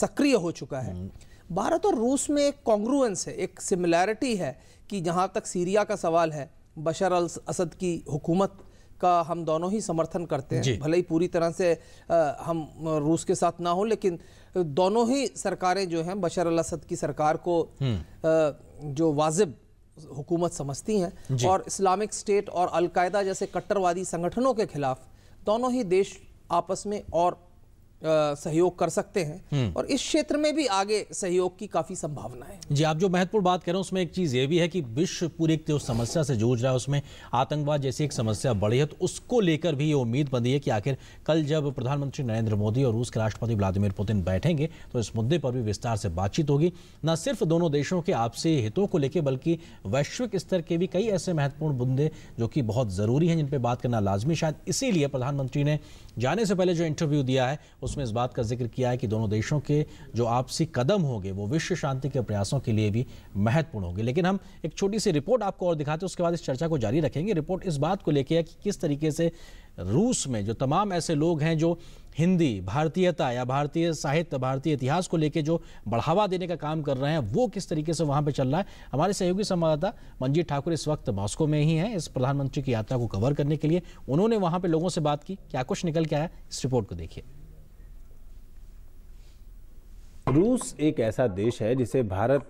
सक्रिय हो चुका है हम्म। भारत और रूस में एक कॉन्ग्रुएंस है एक सिमिलैरिटी है कि जहाँ तक सीरिया का सवाल है बशर अल असद की हुकूमत का हम दोनों ही समर्थन करते हैं भले ही पूरी तरह से आ, हम रूस के साथ ना हो लेकिन दोनों ही सरकारें जो हैं बशर अल असद की सरकार को आ, हम्म। जो वाजिब हुकूमत समझती हैं और इस्लामिक स्टेट और अलकायदा जैसे कट्टरवादी संगठनों के खिलाफ दोनों ही देश आपस में और सहयोग कर सकते हैं हम्म। और इस क्षेत्र में भी आगे सहयोग की काफ़ी संभावना है जी आप जो महत्वपूर्ण बात कर रहे हैं उसमें एक चीज़ ये भी है कि विश्व पूरे जो समस्या से जूझ रहा है उसमें आतंकवाद जैसी एक समस्या बढ़ी है तो उसको लेकर भी ये उम्मीद बनी है कि आखिर कल जब प्रधानमंत्री नरेंद्र मोदी और रूस के राष्ट्रपति व्लादिमिर पुतिन बैठेंगे तो इस मुद्दे पर भी विस्तार से बातचीत होगी न सिर्फ दोनों देशों के आपसी हितों को लेकर बल्कि वैश्विक स्तर के भी कई ऐसे महत्वपूर्ण मुद्दे जो कि बहुत ज़रूरी हैं जिन पर बात करना लाजमी शायद इसीलिए प्रधानमंत्री ने जाने से पहले जो इंटरव्यू दिया है उसमें इस बात का जिक्र किया है कि दोनों देशों के जो आपसी कदम होंगे वो विश्व शांति के प्रयासों के लिए भी महत्वपूर्ण होंगे लेकिन हम एक छोटी सी रिपोर्ट आपको और दिखाते हैं उसके बाद इस चर्चा को जारी रखेंगे रिपोर्ट इस बात को लेकर कि किस तरीके से रूस में जो तमाम ऐसे लोग हैं जो हिंदी भारतीयता या भारतीय साहित्य भारतीय इतिहास को लेकर जो बढ़ावा देने का काम कर रहे हैं वो किस तरीके से वहाँ पर चल रहा है हमारे सहयोगी संवाददाता मंजीत ठाकुर इस वक्त मॉस्को में ही हैं इस प्रधानमंत्री की यात्रा को कवर करने के लिए उन्होंने वहाँ पर लोगों से बात की क्या कुछ निकल के आया इस रिपोर्ट को देखिए रूस एक ऐसा देश है जिसे भारत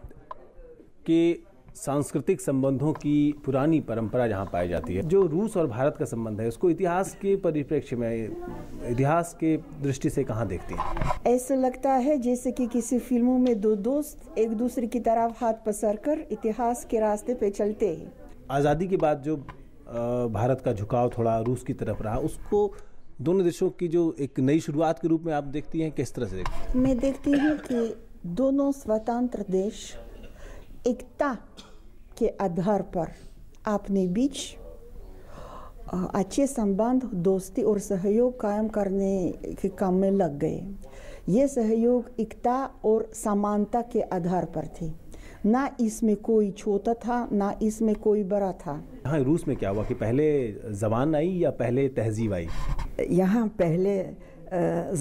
के सांस्कृतिक संबंधों की पुरानी परंपरा जहाँ पाई जाती है जो रूस और भारत का संबंध है उसको इतिहास के परिप्रेक्ष्य में इतिहास के दृष्टि से कहाँ देखती है ऐसा लगता है जैसे कि किसी फिल्मों में दो दोस्त एक दूसरे की तरफ हाथ पसर कर इतिहास के रास्ते पे चलते हैं आज़ादी के बाद जो भारत का झुकाव थोड़ा रूस की तरफ रहा उसको दोनों देशों की जो एक नई शुरुआत के रूप में आप देखती हैं किस तरह से मैं देखती हूँ कि दोनों स्वतंत्र देश एकता के आधार पर अपने बीच अच्छे संबंध दोस्ती और सहयोग कायम करने के काम में लग गए ये सहयोग एकता और समानता के आधार पर थे ना इसमें कोई छोटा था ना इसमें कोई बड़ा था यहाँ रूस में क्या हुआ कि पहले जबान आई या पहले तहजीब आई यहाँ पहले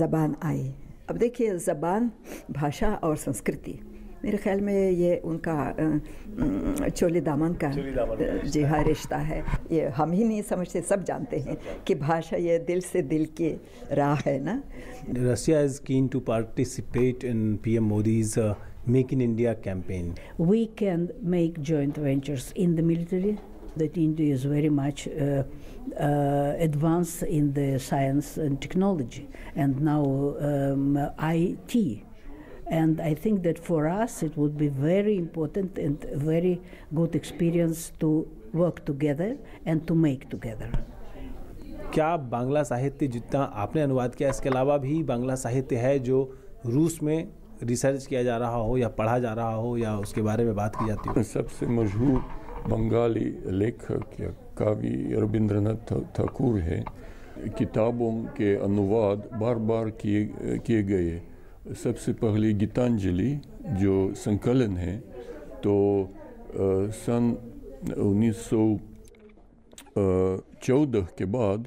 ज़बान आई अब देखिए ज़बान भाषा और संस्कृति मेरे ख्याल में ये उनका चोले दामन का जिहा रिश्ता है ये हम ही नहीं समझते सब जानते हैं कि भाषा ये दिल से दिल की राह है ना Russia is keen to participate in PM Modi's make in India campaign we can make joint ventures in the military That India is very much uh, uh, advanced in the science and technology, and now um, And I think that for us it would be very important and a very good experience to work together and to make together. क्या बांग्ला साहित्य जितना आपने अनुवाद किया इसके अलावा भी बांग्ला साहित्य है जो रूस में रिसर्च किया जा रहा हो या पढ़ा जा रहा हो या उसके बारे में बात की जाती हो सबसे मशहूर बंगाली लेखक या कवि रविंद्रनाथ ठाकुर है किताबों के अनुवाद बार बार किए किए गए सबसे पहले गीतांजलि जो संकलन है तो सन 1914 के बाद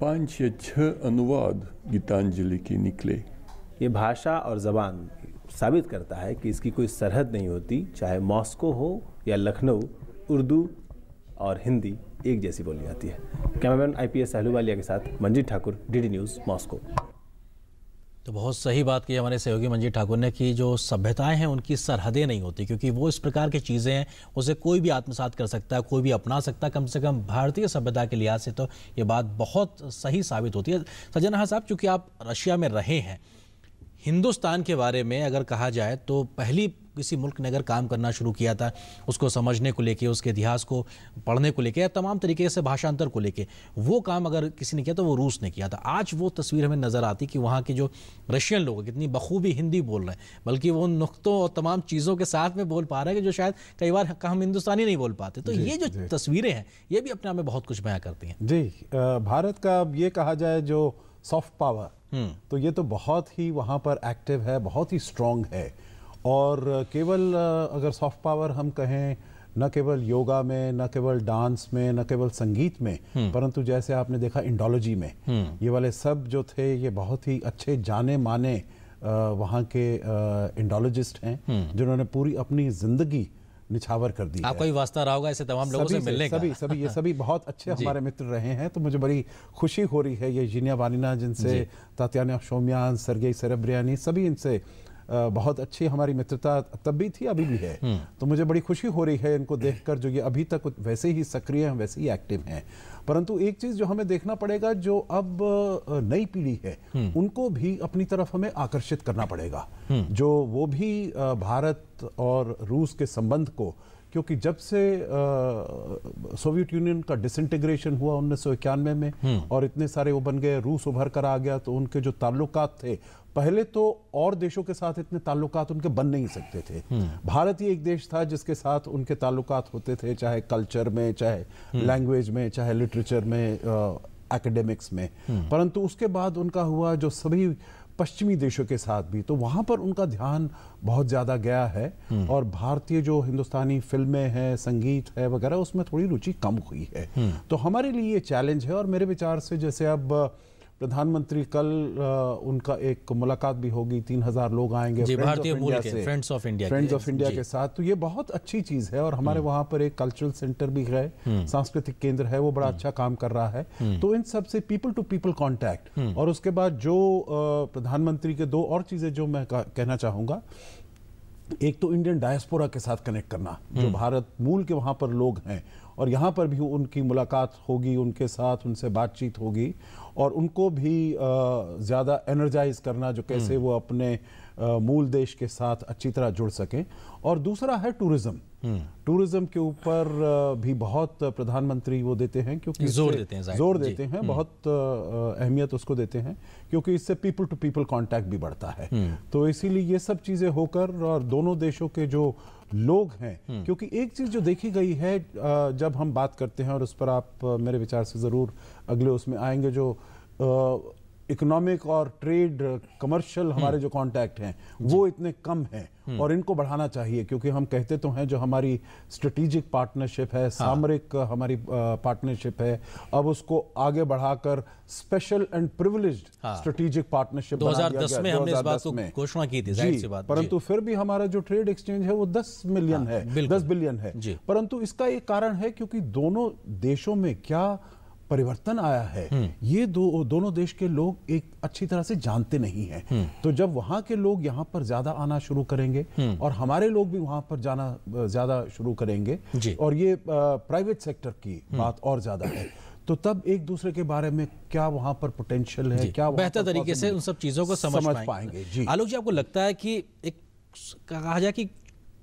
पाँच या छः अनुवाद गीतांजलि के निकले ये भाषा और ज़बान साबित करता है कि इसकी कोई सरहद नहीं होती चाहे मॉस्को हो या लखनऊ उर्दू और हिंदी एक जैसी बोली जाती है कैमरामैन आई पी एस के साथ Manjeet Thakur D D news Moscow तो बहुत सही बात की हमारे सहयोगी मंजीत ठाकुर ने कि जो सभ्यताएं हैं उनकी सरहदें नहीं होती क्योंकि वो इस प्रकार की चीज़ें हैं उसे कोई भी आत्मसात कर सकता है कोई भी अपना सकता है कम से कम भारतीय सभ्यता के लिहाज से तो ये बात बहुत सही साबित होती है सज्जन हाँ साहब चूँकि आप रशिया में रहे हैं हिंदुस्तान के बारे में अगर कहा जाए तो पहली किसी मुल्क ने अगर काम करना शुरू किया था उसको समझने को लेके उसके इतिहास को पढ़ने को लेके या तमाम तरीके से भाषांतर को लेके वो काम अगर किसी ने किया तो वो रूस ने किया था आज वो तस्वीर हमें नज़र आती कि वहाँ के जो रशियन लोग कितनी बखूबी हिंदी बोल रहे हैं बल्कि वो नुकतों और तमाम चीज़ों के साथ में बोल पा रहे हैं कि जो शायद कई बार हम हिंदुस्तानी नहीं बोल पाते तो ये जो तस्वीरें हैं ये भी अपने आप में बहुत कुछ बयाँ करती हैं जी भारत का अब ये कहा जाए जो सॉफ्ट पावर hmm. तो ये तो बहुत ही वहाँ पर एक्टिव है बहुत ही स्ट्रॉन्ग है और uh, केवल uh, अगर सॉफ्ट पावर हम कहें न केवल योगा में न केवल डांस में न केवल संगीत में hmm. परंतु जैसे आपने देखा इंडोलॉजी में hmm. ये वाले सब जो थे ये बहुत ही अच्छे जाने माने uh, वहाँ के इंडोलॉजिस्ट हैं जिन्होंने पूरी अपनी ज़िंदगी निछावर कर दी आपका हाँ, भी वास्ता रहा होगा ऐसे तमाम लोगों से मिलने का सभी सभी ये सभी बहुत अच्छे <laughs> हमारे मित्र रहे हैं तो मुझे बड़ी खुशी हो रही है ये जीनिया वानिना जिनसे तात्याना शोमियान सरगेई सरब्रियानी सभी इनसे बहुत अच्छी हमारी मित्रता तब भी थी अभी भी है हम्म। तो मुझे बड़ी खुशी हो रही है इनको देखकर जो ये अभी तक वैसे ही सक्रिय हैं वैसे ही एक्टिव हैं परंतु एक चीज जो हमें देखना पड़ेगा जो अब नई पीढ़ी है हम्म। उनको भी अपनी तरफ हमें आकर्षित करना पड़ेगा हम्म। जो वो भी भारत और रूस के संबंध को क्योंकि जब से सोवियत यूनियन का डिसइंटीग्रेशन हुआ उन्नीस में हम्म। और इतने सारे वो बन गए रूस उभर कर आ गया तो उनके जो ताल्लुकात थे पहले तो और देशों के साथ इतने ताल्लुकात उनके बन नहीं सकते थे हम्म। भारत ही एक देश था जिसके साथ उनके ताल्लुकात होते थे चाहे कल्चर में चाहे लैंग्वेज हम्म। में चाहे लिटरेचर में एकेडमिक्स में परंतु उसके बाद उनका हुआ जो सभी पश्चिमी देशों के साथ भी तो वहाँ पर उनका ध्यान बहुत ज़्यादा गया है हम्म। और भारतीय जो हिंदुस्तानी फिल्में हैं संगीत है वगैरह उसमें थोड़ी रुचि कम हुई है हम्म। तो हमारे लिए ये चैलेंज है और मेरे विचार से जैसे अब प्रधानमंत्री कल उनका एक मुलाकात भी होगी तीन हजार लोग आएंगे friends of India friends of India के साथ तो ये बहुत अच्छी चीज है और हमारे हम्म। वहाँ पर एक कल्चरल सेंटर भी है हम्म। सांस्कृतिक केंद्र है वो बड़ा हम्म। अच्छा काम कर रहा है तो इन सब से पीपल टू पीपल कॉन्टेक्ट और उसके बाद जो प्रधानमंत्री के दो और चीजें जो मैं कहना चाहूंगा एक तो इंडियन डायस्पोरा के साथ कनेक्ट करना जो भारत मूल के वहां पर लोग हैं और यहाँ पर भी उनकी मुलाकात होगी उनके साथ उनसे बातचीत होगी और उनको भी ज़्यादा एनर्जाइज करना जो कैसे हम्म। वो अपने मूल देश के साथ अच्छी तरह जुड़ सकें और दूसरा है टूरिज्म हम्म। टूरिज्म के ऊपर भी बहुत प्रधानमंत्री वो देते हैं क्योंकि जोर देते हैं जोर देते हैं हम्म। बहुत अहमियत उसको देते हैं क्योंकि इससे पीपल टू पीपल कांटेक्ट भी बढ़ता है तो इसीलिए ये सब चीज़ें होकर और दोनों देशों के जो लोग हैं हम्म। क्योंकि एक चीज जो देखी गई है जब हम बात करते हैं और उस पर आप मेरे विचार से जरूर अगले उसमें आएंगे जो इकोनॉमिक और ट्रेड कमर्शियल हम्म। हमारे जो कांटेक्ट हैं वो इतने कम हैं हम्म। और इनको बढ़ाना चाहिए क्योंकि हम कहते तो हैं जो हमारी स्ट्रेटेजिक पार्टनरशिप है हाँ। सामरिक हमारी पार्टनरशिप है अब उसको आगे बढ़ाकर special and privilege strategic partnership में हमने इस बात को घोषणा की थी बात परंतु फिर भी हमारा जो ट्रेड एक्सचेंज है वो दस मिलियन हाँ, है दस बिलियन है परंतु इसका एक कारण है क्योंकि दोनों देशों में क्या परिवर्तन आया है हम्म। ये दो दोनों देश के लोग एक अच्छी तरह से जानते नहीं हैं हम्म। तो जब वहाँ के लोग यहाँ पर ज़्यादा आना शुरू करेंगे हम्म। और हमारे लोग भी वहाँ पर जाना ज़्यादा शुरू करेंगे और ये प्राइवेट सेक्टर की बात और ज़्यादा है तो तब एक दूसरे के बारे में क्या वहाँ पर पोटेंशियल है क्या बेहतर तरीके से उन सब चीज़ों को समझ, समझ पाएंगे, पाएंगे जी आलोक जी आपको लगता है कि एक कहा जाए कि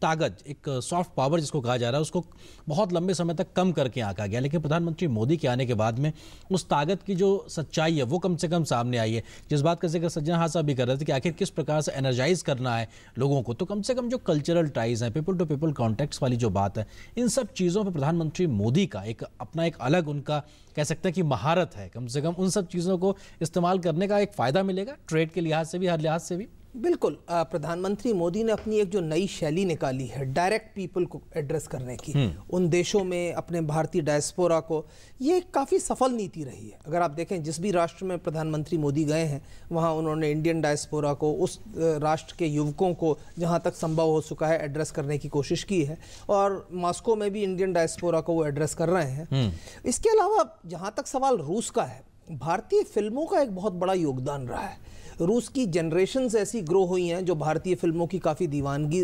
ताकत एक सॉफ्ट पावर जिसको कहा जा रहा है उसको बहुत लंबे समय तक कम करके आंका गया लेकिन प्रधानमंत्री मोदी के आने के बाद में उस ताकत की जो सच्चाई है वो कम से कम सामने आई है जिस बात का जिक्र सज्जन हाँ साहब भी कर रहे थे कि आखिर किस प्रकार से एनर्जाइज करना है लोगों को तो कम से कम जो कल्चरल टाइज हैं पीपल टू पीपल कॉन्टेक्ट वाली जो बात है इन सब चीज़ों पर प्रधानमंत्री मोदी का एक अपना एक अलग उनका कह सकते हैं कि महारत है कम से कम उन सब चीज़ों को इस्तेमाल करने का एक फ़ायदा मिलेगा ट्रेड के लिहाज से भी हर लिहाज से भी बिल्कुल प्रधानमंत्री मोदी ने अपनी एक जो नई शैली निकाली है डायरेक्ट पीपल को एड्रेस करने की हम्म। उन देशों में अपने भारतीय डायस्पोरा को ये काफ़ी सफल नीति रही है अगर आप देखें जिस भी राष्ट्र में प्रधानमंत्री मोदी गए हैं वहाँ उन्होंने इंडियन डायस्पोरा को उस राष्ट्र के युवकों को जहाँ तक संभव हो चुका है एड्रेस करने की कोशिश की है और मॉस्को में भी इंडियन डायस्पोरा को वो एड्रेस कर रहे हैं हम्म। इसके अलावा जहाँ तक सवाल रूस का है भारतीय फिल्मों का एक बहुत बड़ा योगदान रहा है रूस की जनरेशन ऐसी ग्रो हुई हैं जो भारतीय फिल्मों की काफ़ी दीवानगी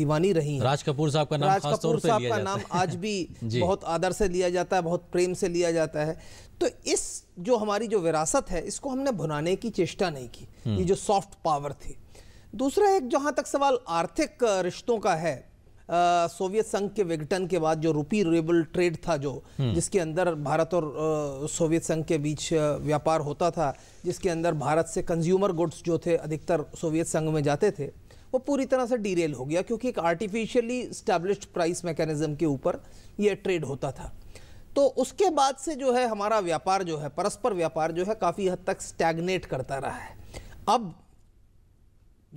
दीवानी रही राज कपूर साहब का नाम राज कपूर साहब का नाम आज भी <laughs> बहुत आदर से लिया जाता है बहुत प्रेम से लिया जाता है तो इस जो हमारी जो विरासत है इसको हमने भुनाने की चेष्टा नहीं की हम्म। ये जो सॉफ्ट पावर थी दूसरा एक जहां तक सवाल आर्थिक रिश्तों का है सोवियत संघ के विघटन के बाद जो रूपी रेबल ट्रेड था जो हम्म। जिसके अंदर भारत और सोवियत संघ के बीच व्यापार होता था जिसके अंदर भारत से कंज्यूमर गुड्स जो थे अधिकतर सोवियत संघ में जाते थे वो पूरी तरह से डीरेल हो गया क्योंकि एक आर्टिफिशियली स्टैब्लिश्ड प्राइस मैकेनिज्म के ऊपर ये ट्रेड होता था तो उसके बाद से जो है हमारा व्यापार जो है परस्पर व्यापार जो है काफ़ी हद तक स्टैगनेट करता रहा है अब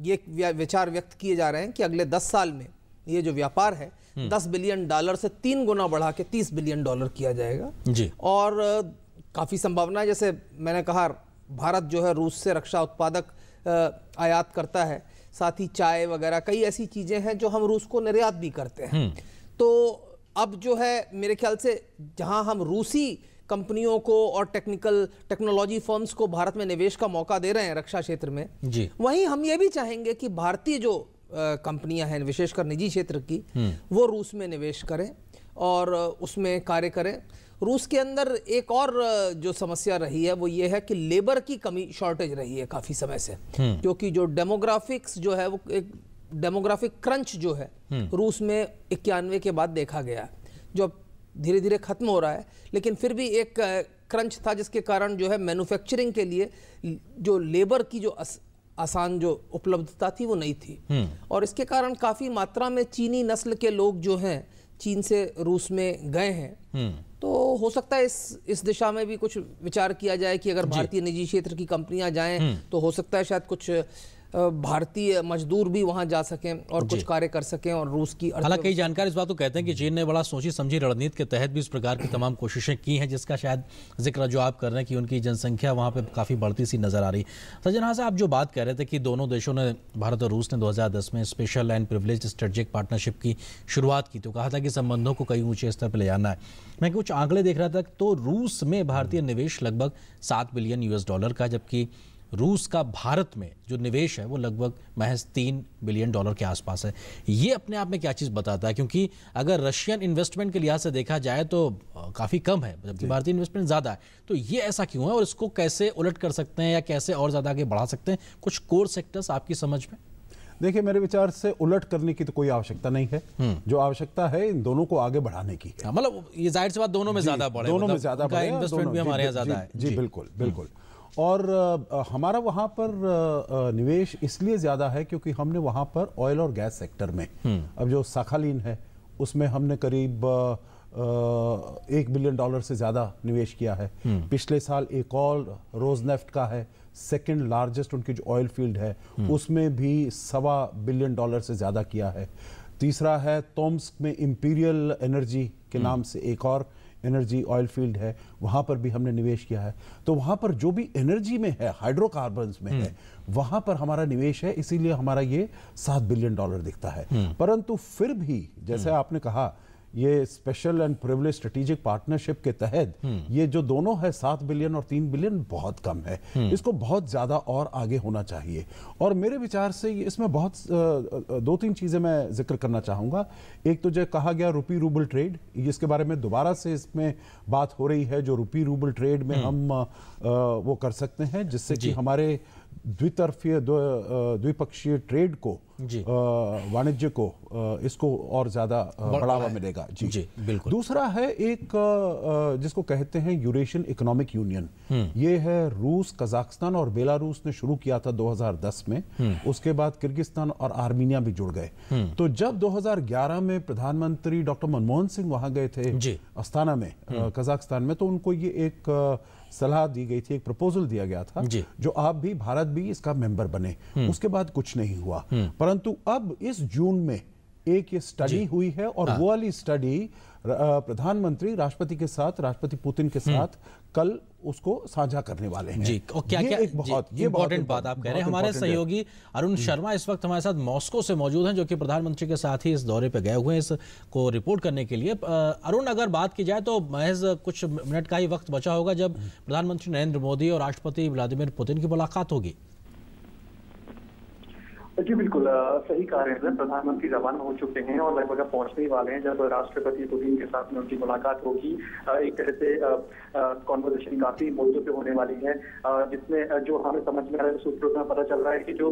ये विचार व्यक्त किए जा रहे हैं कि अगले दस साल में ये जो व्यापार है हम्म। दस बिलियन डॉलर से तीन गुना बढ़ा के तीस बिलियन डॉलर किया जाएगा जी और काफ़ी संभावना जैसे मैंने कहा भारत जो है रूस से रक्षा उत्पादक आयात करता है साथ ही चाय वगैरह कई ऐसी चीज़ें हैं जो हम रूस को निर्यात भी करते हैं हम्म। तो अब जो है मेरे ख्याल से जहां हम रूसी कंपनियों को और टेक्निकल टेक्नोलॉजी फर्म्स को भारत में निवेश का मौका दे रहे हैं रक्षा क्षेत्र में जी वहीं हम ये भी चाहेंगे कि भारतीय जो कंपनियां हैं विशेषकर निजी क्षेत्र की हम्म। वो रूस में निवेश करें और उसमें कार्य करें रूस के अंदर एक और जो समस्या रही है वो ये है कि लेबर की कमी शॉर्टेज रही है काफ़ी समय से हम्म। क्योंकि जो डेमोग्राफिक्स जो है वो एक डेमोग्राफिक क्रंच जो है हम्म। रूस में इक्यानवे के बाद देखा गया जो अब धीरे धीरे खत्म हो रहा है लेकिन फिर भी एक क्रंच था जिसके कारण जो है मैन्युफैक्चरिंग के लिए जो लेबर की जो अस, आसान जो उपलब्धता थी वो नहीं थी हम्म। और इसके कारण काफ़ी मात्रा में चीनी नस्ल के लोग जो हैं चीन से रूस में गए हैं हम्म। तो हो सकता है इस इस दिशा में भी कुछ विचार किया जाए कि अगर भारतीय निजी क्षेत्र की कंपनियां जाएं हम्म। तो हो सकता है शायद कुछ भारतीय मजदूर भी वहां जा सकें और कुछ कार्य कर सकें और रूस की हालांकि कई जानकार इस बात को कहते हैं कि चीन ने बड़ा सोची समझी रणनीति के तहत भी इस प्रकार की तमाम कोशिशें की हैं जिसका शायद जिक्र जो आप कर रहे हैं कि उनकी जनसंख्या वहाँ पर काफ़ी बढ़ती सी नज़र आ रही सज्जन तो हाँ आप जो बात कह रहे थे कि दोनों देशों ने भारत और रूस ने दो में special and privilege strategic partnership की शुरुआत की तो कहा था कि संबंधों को कई ऊंचे स्तर पर ले जाना है मैं कुछ आंकड़े देख रहा था तो रूस में भारतीय निवेश लगभग सात बिलियन यूएस डॉलर का जबकि रूस का भारत में जो निवेश है वो लगभग महज तीन बिलियन डॉलर के आसपास है ये अपने आप में क्या चीज़ बताता है क्योंकि अगर रशियन इन्वेस्टमेंट के लिहाज से देखा जाए तो काफ़ी कम है जबकि भारतीय इन्वेस्टमेंट ज़्यादा है तो ये ऐसा क्यों है और इसको कैसे उलट कर सकते हैं या कैसे और ज़्यादा आगे बढ़ा सकते हैं कुछ कोर सेक्टर्स आपकी समझ में देखिए मेरे विचार से उलट करने की तो कोई आवश्यकता नहीं है हम्म। जो आवश्यकता है इन दोनों को आगे बढ़ाने की हाँ, मतलब ये जाहिर सी बात दोनों में ज्यादा बढ़े दोनों में मतलब ज्यादा इन्वेस्टमेंट भी हमारे यहाँ ज्यादा है जी बिल्कुल बिल्कुल हम्म। और आ, हमारा वहाँ पर आ, निवेश इसलिए ज़्यादा है क्योंकि हमने वहाँ पर ऑयल और गैस सेक्टर में हम्म। अब जो साखालीन है उसमें हमने करीब एक बिलियन डॉलर से ज़्यादा निवेश किया है हम्म। पिछले साल एक और रोजनेफ्ट का है सेकंड लार्जेस्ट उनकी जो ऑयल फील्ड है हम्म। उसमें भी सवा बिलियन डॉलर से ज़्यादा किया है तीसरा है तोम्स में इम्पीरियल एनर्जी के नाम से एक और एनर्जी ऑयल फील्ड है वहां पर भी हमने निवेश किया है तो वहां पर जो भी एनर्जी में है हाइड्रोकार्बन में है हम्म। वहां पर हमारा निवेश है इसीलिए हमारा ये सात बिलियन डॉलर दिखता है हम्म। परंतु फिर भी जैसे हम्म। आपने कहा ये special and privilege strategic partnership के तहत हम्म। ये जो दोनों है सात बिलियन और तीन बिलियन बहुत कम है हम्म। इसको बहुत ज़्यादा और आगे होना चाहिए और मेरे विचार से इसमें बहुत दो तीन चीज़ें मैं जिक्र करना चाहूंगा एक तो जो कहा गया रुपी रूबल ट्रेड इसके बारे में दोबारा से इसमें बात हो रही है जो रुपी रूबल ट्रेड में हम्म। हम वो कर सकते हैं जिससे कि हमारे द्वितरफीय द्विपक्षीय ट्रेड को वाणिज्य को इसको और ज्यादा बढ़ावा मिलेगा जी, जी बिल्कुल दूसरा है एक जिसको कहते हैं यूरेशियन इकोनॉमिक यूनियन ये है रूस कजाकिस्तान और बेलारूस ने शुरू किया था 2010 में हम्म। उसके बाद किर्गिस्तान और आर्मीनिया भी जुड़ गए हम्म। तो जब 2011 में प्रधानमंत्री डॉक्टर मनमोहन सिंह वहां गए थे अस्थाना में हम्म। कजाकिस्तान में तो उनको ये एक सलाह दी गई थी एक प्रपोजल दिया गया था जो आप भी भारत भी इसका मेंबर बने हम्म। उसके बाद कुछ नहीं हुआ हम्म। परंतु अब इस जून में एक ये स्टडी हुई है और हाँ। वो वाली स्टडी प्रधानमंत्री राष्ट्रपति के साथ राष्ट्रपति पुतिन के हम्म। साथ कल उसको साझा करने वाले हैं जी और क्या ये क्या एक बहुत ये इंपॉर्टेंट बात आप कह रहे हैं हमारे सहयोगी अरुण हम्म। शर्मा इस वक्त हमारे साथ मॉस्को से मौजूद हैं जो कि प्रधानमंत्री के साथ ही इस दौरे पर गए हुए हैं इसको रिपोर्ट करने के लिए अरुण अगर बात की जाए तो महज कुछ मिनट का ही वक्त बचा होगा जब हम्म। प्रधानमंत्री नरेंद्र मोदी और राष्ट्रपति व्लादिमिर पुतिन की मुलाकात होगी तो जी बिल्कुल सही कहा रहे हैं प्रधानमंत्री रवाना हो चुके हैं और लगभग पहुंचने ही वाले हैं जब राष्ट्रपति पुतिन के साथ में उनकी मुलाकात होगी एक तरह से कॉन्वर्जेशन काफी मुद्दों पे होने वाली है जिसमें जो हमें समझ में आ रहा है सूत्रों में पता चल रहा है कि जो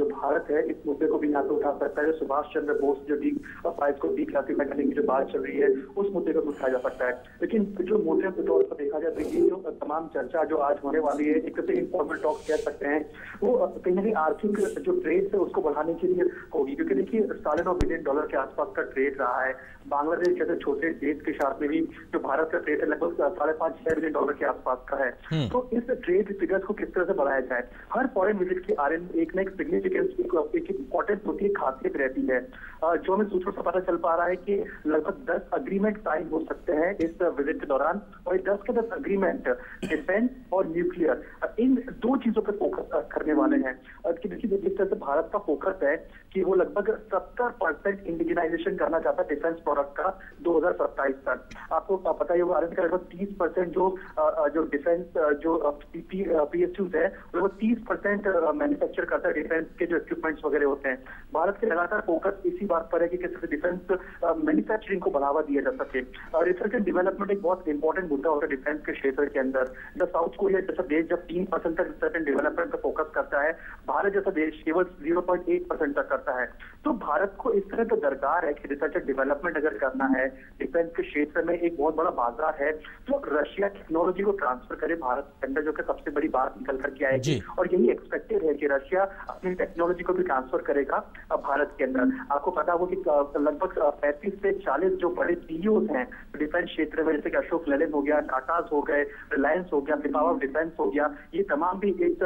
जो भारत है इस मुद्दे को भी यहाँ पे तो उठा सकता है सुभाष चंद्र बोस जो डी फाइव को डी में करने की जो बात चल रही है उस मुद्दे को उठाया जा सकता है लेकिन जो मुद्दे के तौर पर देखा जाए तो ये जो तमाम चर्चा जो आज होने वाली है एक तरह से इनफॉर्मल टॉक कह सकते हैं वो कहीं ना कहीं आर्थिक जो ट्रेड है उसको बढ़ाने के लिए होगी क्योंकि देखिए साढ़े नौ बिलियन डॉलर के आसपास का ट्रेड रहा है बांग्लादेश जैसे छोटे देश के साथ में भी जो भारत का ट्रेड है लगभग साढ़े पांच छह बिलियन डॉलर के आसपास का है हम्म। तो इस ट्रेड फिगर्स को किस तरह से बढ़ाया जाए हर फॉरन विजिट की आर एक ना एक सिग्निफिकेंस एक इंपॉर्टेंट होती है खासियत रहती है जो हमें सूत्रों से पता चल पा रहा है कि लगभग दस अग्रीमेंट साइन हो सकते हैं इस विजिट के दौरान और दस के दस अग्रीमेंट डिफेंस और न्यूक्लियर इन दो चीजों पर फोकस करने वाले हैं देखिए जिस तरह से भारत का फोकस है कि वो लगभग सत्तर परसेंट इंडिजिनाइजेशन करना चाहता है डिफेंस फर्क था 2027 तक आपको पता ही होगा अरविंद का लगभग तीस परसेंट जो जो डिफेंस जो पी एस है लगभग तीस परसेंट मैन्युफैक्चर करता है डिफेंस के जो इक्विपमेंट्स वगैरह होते हैं भारत के लगातार फोकस इसी बात पर है कि किस डिफेंस मैन्युफैक्चरिंग को बढ़ावा दिया जा सके रिसर्च एंड डेवलपमेंट एक बहुत इंपॉर्टेंट मुद्दा होता है डिफेंस के क्षेत्र के अंदर द साउथ कोरिया जैसा देश जब तीन परसेंट तक रिसर्च एंड डेवलपमेंट पर फोकस करता है भारत जैसा देश केवल जीरो पॉइंट एट परसेंट तक करता है तो भारत को इस तरह तो दरकार है कि रिसर्च एंड डेवलपमेंट अगर करना है डिफेंस के क्षेत्र में एक बहुत बड़ा बाजार है तो रशिया टेक्नोलॉजी को ट्रांसफर करे भारत के अंदर जो कि सबसे बड़ी बात निकल करके आएगी और यही एक्सपेक्टेड है कि रशिया अपनी टेक्नोलॉजी को भी ट्रांसफर करेगा भारत के अंदर आपको पता हो कि लगभग पैंतीस से चालीस जो बड़े सीईओ e हैं डिफेंस तो क्षेत्र में जैसे कि अशोक ललित हो गया टाटाज हो गए रिलायंस हो गया ऑफ डिफेंस हो गया ये तमाम भी एक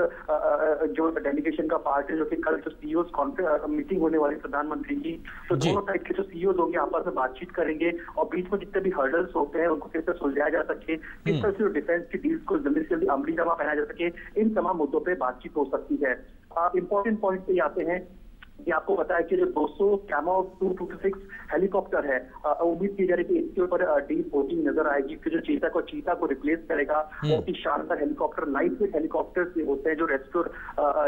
जो डेलीगेशन का पार्ट है जो कि कल जो सीईओ मीटिंग e होने वाली प्रधानमंत्री जी तो दोनों साइड के जो सीईओ e लोग आपस में बातचीत करेंगे और बीच में जितने भी हर्डल्स होते हैं उनको कैसे सुलझाया जा सके किस हम्म। तरह से जो डिफेंस की डील्स को जल्दी से जल्दी अमली जमा पहनाया जा सके इन तमाम मुद्दों पर बातचीत हो सकती है आप इंपॉर्टेंट पॉइंट पे आते हैं ये आपको बताया कि जो दो सौ Kamov two two six helicopter है उम्मीद की जा रही है कि इसके ऊपर डीप बोटिंग नजर आएगी फिर जो चीता को चीता को रिप्लेस करेगा बहुत ही हम्म। शानदार हेलीकॉप्टर लाइट वेट हेलीकॉप्टर होते हैं जो रेस्क्यूर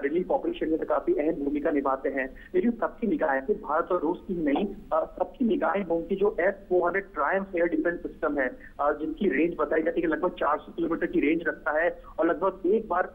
रिलीफ ऑपरेशन में तो काफी अहम भूमिका निभाते हैं लेकिन सबकी निगाहें सिर्फ भारत और रूस की नहीं सबकी निगाहें होंगी जो S four hundred Triumf air defence system है जिनकी रेंज बताई जाती है कि लगभग चार सौ किलोमीटर की रेंज रखता है और लगभग एक बार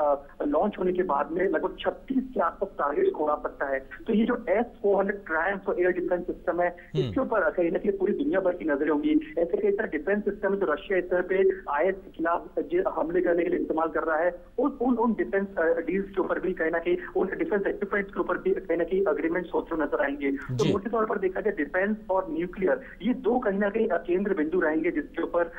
लॉन्च होने के बाद में लगभग छत्तीस के आसपास टारगेट खोड़ा पड़ता है तो ये ये जो S four hundred Triumf air defence system है हम्म। इसके ऊपर कहीं ना कहीं पूरी दुनिया भर की नजरें होंगी ऐसे कई तरह डिफेंस सिस्टम जो रशिया इस तरह पे आईएस के खिलाफ हमले करने के लिए इस्तेमाल कर रहा है उन उन डिफेंस डील्स के ऊपर भी कहीं ना कहीं उन डिफेंस इक्विपमेंट के ऊपर भी कहीं ना कहीं अग्रीमेंट होते नजर आएंगे तो मोटे तौर पर देखा जाए डिफेंस और न्यूक्लियर ये दो कहीं ना कहीं केंद्र बिंदु रहेंगे जिसके ऊपर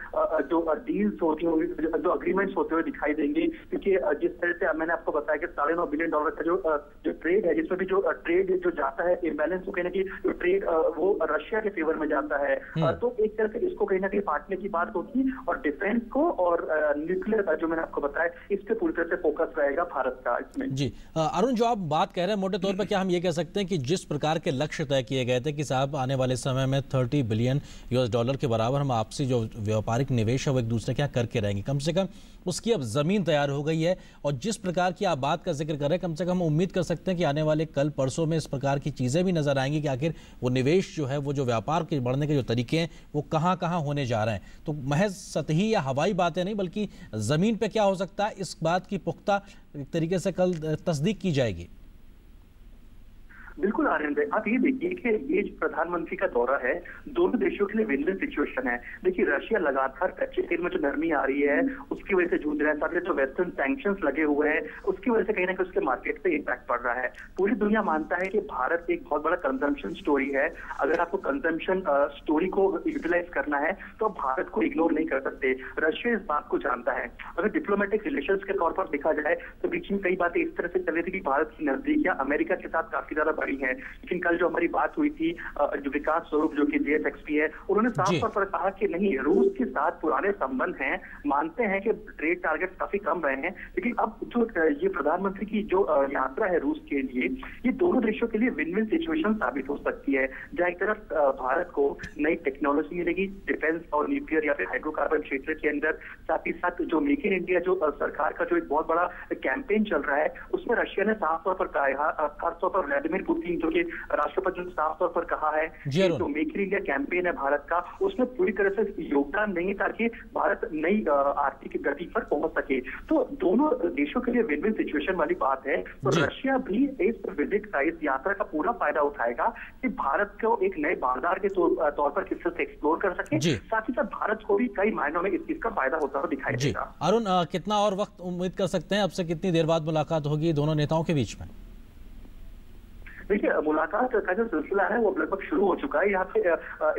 जो डील्स होती होंगी जो अग्रीमेंट्स होते हुए दिखाई देंगे क्योंकि जिस तरह से मैंने आपको बताया कि साढ़े नौ बिलियन डॉलर का जो जो ट्रेड है जिसमें भी जो ट्रेड जो जाता है इम्बेलेंस वो कहीं ना कहीं ट्रेड वो रशिया के फेवर में जाता है हम्म। तो एक तरह से इसको कहीं ना कहीं बांटने की बात होगी और डिफेंस को और न्यूक्लियर का जो मैंने आपको बताया इस पर पूरी तरह से फोकस रहेगा भारत का इसमें जी अरुण जो आप बात कह रहे हैं मोटे तौर पर क्या हम ये कह सकते हैं कि जिस प्रकार के लक्ष्य तय किए गए थे कि साहब आने वाले समय में थर्टी बिलियन यूएस डॉलर के बराबर हम आपसी जो व्यापारिक निवेश है वो एक दूसरे के यहाँ करके रहेंगे कम से कम उसकी अब ज़मीन तैयार हो गई है और जिस प्रकार की आप बात का जिक्र करें कम से कम उम्मीद कर सकते हैं कि आने वाले कल परसों में इस प्रकार की चीज़ें भी नज़र आएंगी कि आखिर वो निवेश जो है वो जो व्यापार के बढ़ने के जो तरीके हैं वो कहाँ कहाँ होने जा रहे हैं तो महज सतही या हवाई बातें नहीं बल्कि ज़मीन पर क्या हो सकता है इस बात की पुख्ता तरीके से कल तस्दीक की जाएगी बिल्कुल आनंद भाई आप ये देखिए कि ये प्रधानमंत्री का दौरा है दोनों देशों के लिए विन विन सिचुएशन है देखिए रशिया लगातार कच्चे तेल में जो नरमी आ रही है उसकी वजह से जूझ रहा है साथ में जो वेस्टर्न सैंक्शन लगे हुए हैं उसकी वजह से कहीं ना कहीं उसके मार्केट पे इंपैक्ट पड़ रहा है पूरी दुनिया मानता है कि भारत एक बहुत बड़ा कंजम्पशन स्टोरी है अगर आपको कंजम्पशन स्टोरी को यूटिलाइज करना है तो आप भारत को इग्नोर नहीं कर सकते रशिया इस बात को जानता है अगर डिप्लोमेटिक रिलेशन के तौर पर देखा जाए तो बीच में कई बातें इस तरह से चल रही थी कि भारत की नजदीकियां अमेरिका के साथ काफी ज्यादा पड़ी है लेकिन कल जो हमारी बात हुई थी जो विकास स्वरूप जो की जीएसएक्सपी है उन्होंने साफ तौर पर कहा कि नहीं रूस के साथ पुराने संबंध हैं मानते हैं कि ट्रेड टारगेट काफी कम रहे हैं लेकिन अब जो ये प्रधानमंत्री की जो यात्रा है रूस के लिए ये दोनों देशों के लिए विन विन सिचुएशन साबित हो सकती है जहां एक तरफ भारत को नई टेक्नोलॉजी मिलेगी डिफेंस और न्यूक्लियर या फिर हाइड्रोकार्बन क्षेत्र के अंदर साथ ही साथ जो मेक इन इंडिया जो सरकार का जो एक बहुत बड़ा कैंपेन चल रहा है उसमें रशिया ने साफ तौर पर कहा खासतौर पर व्लादिमिर पुतिन जो कि राष्ट्रपति ने साफ तौर पर कहा है कि जो मेक इन इंडिया कैंपेन है भारत का उसमें पूरी तरह से योगदान नहीं ताकि भारत नई आर्थिक गति पर पहुंच सके तो दोनों देशों के लिए विन विन सिचुएशन वाली बात है तो रशिया भी इस विजिट का इस यात्रा का पूरा फायदा उठाएगा कि भारत को एक नए बाजार के तौर पर किस तरह से एक्सप्लोर कर सके साथ ही साथ भारत को भी कई मायनों में इस चीज का फायदा होता हुआ दिखाई देगा अरुण कितना और वक्त उम्मीद कर सकते हैं अब से कितनी देर बाद मुलाकात होगी दोनों नेताओं के बीच में देखिए मुलाकात का जो सिलसिला है वो लगभग शुरू हो चुका है यहाँ पे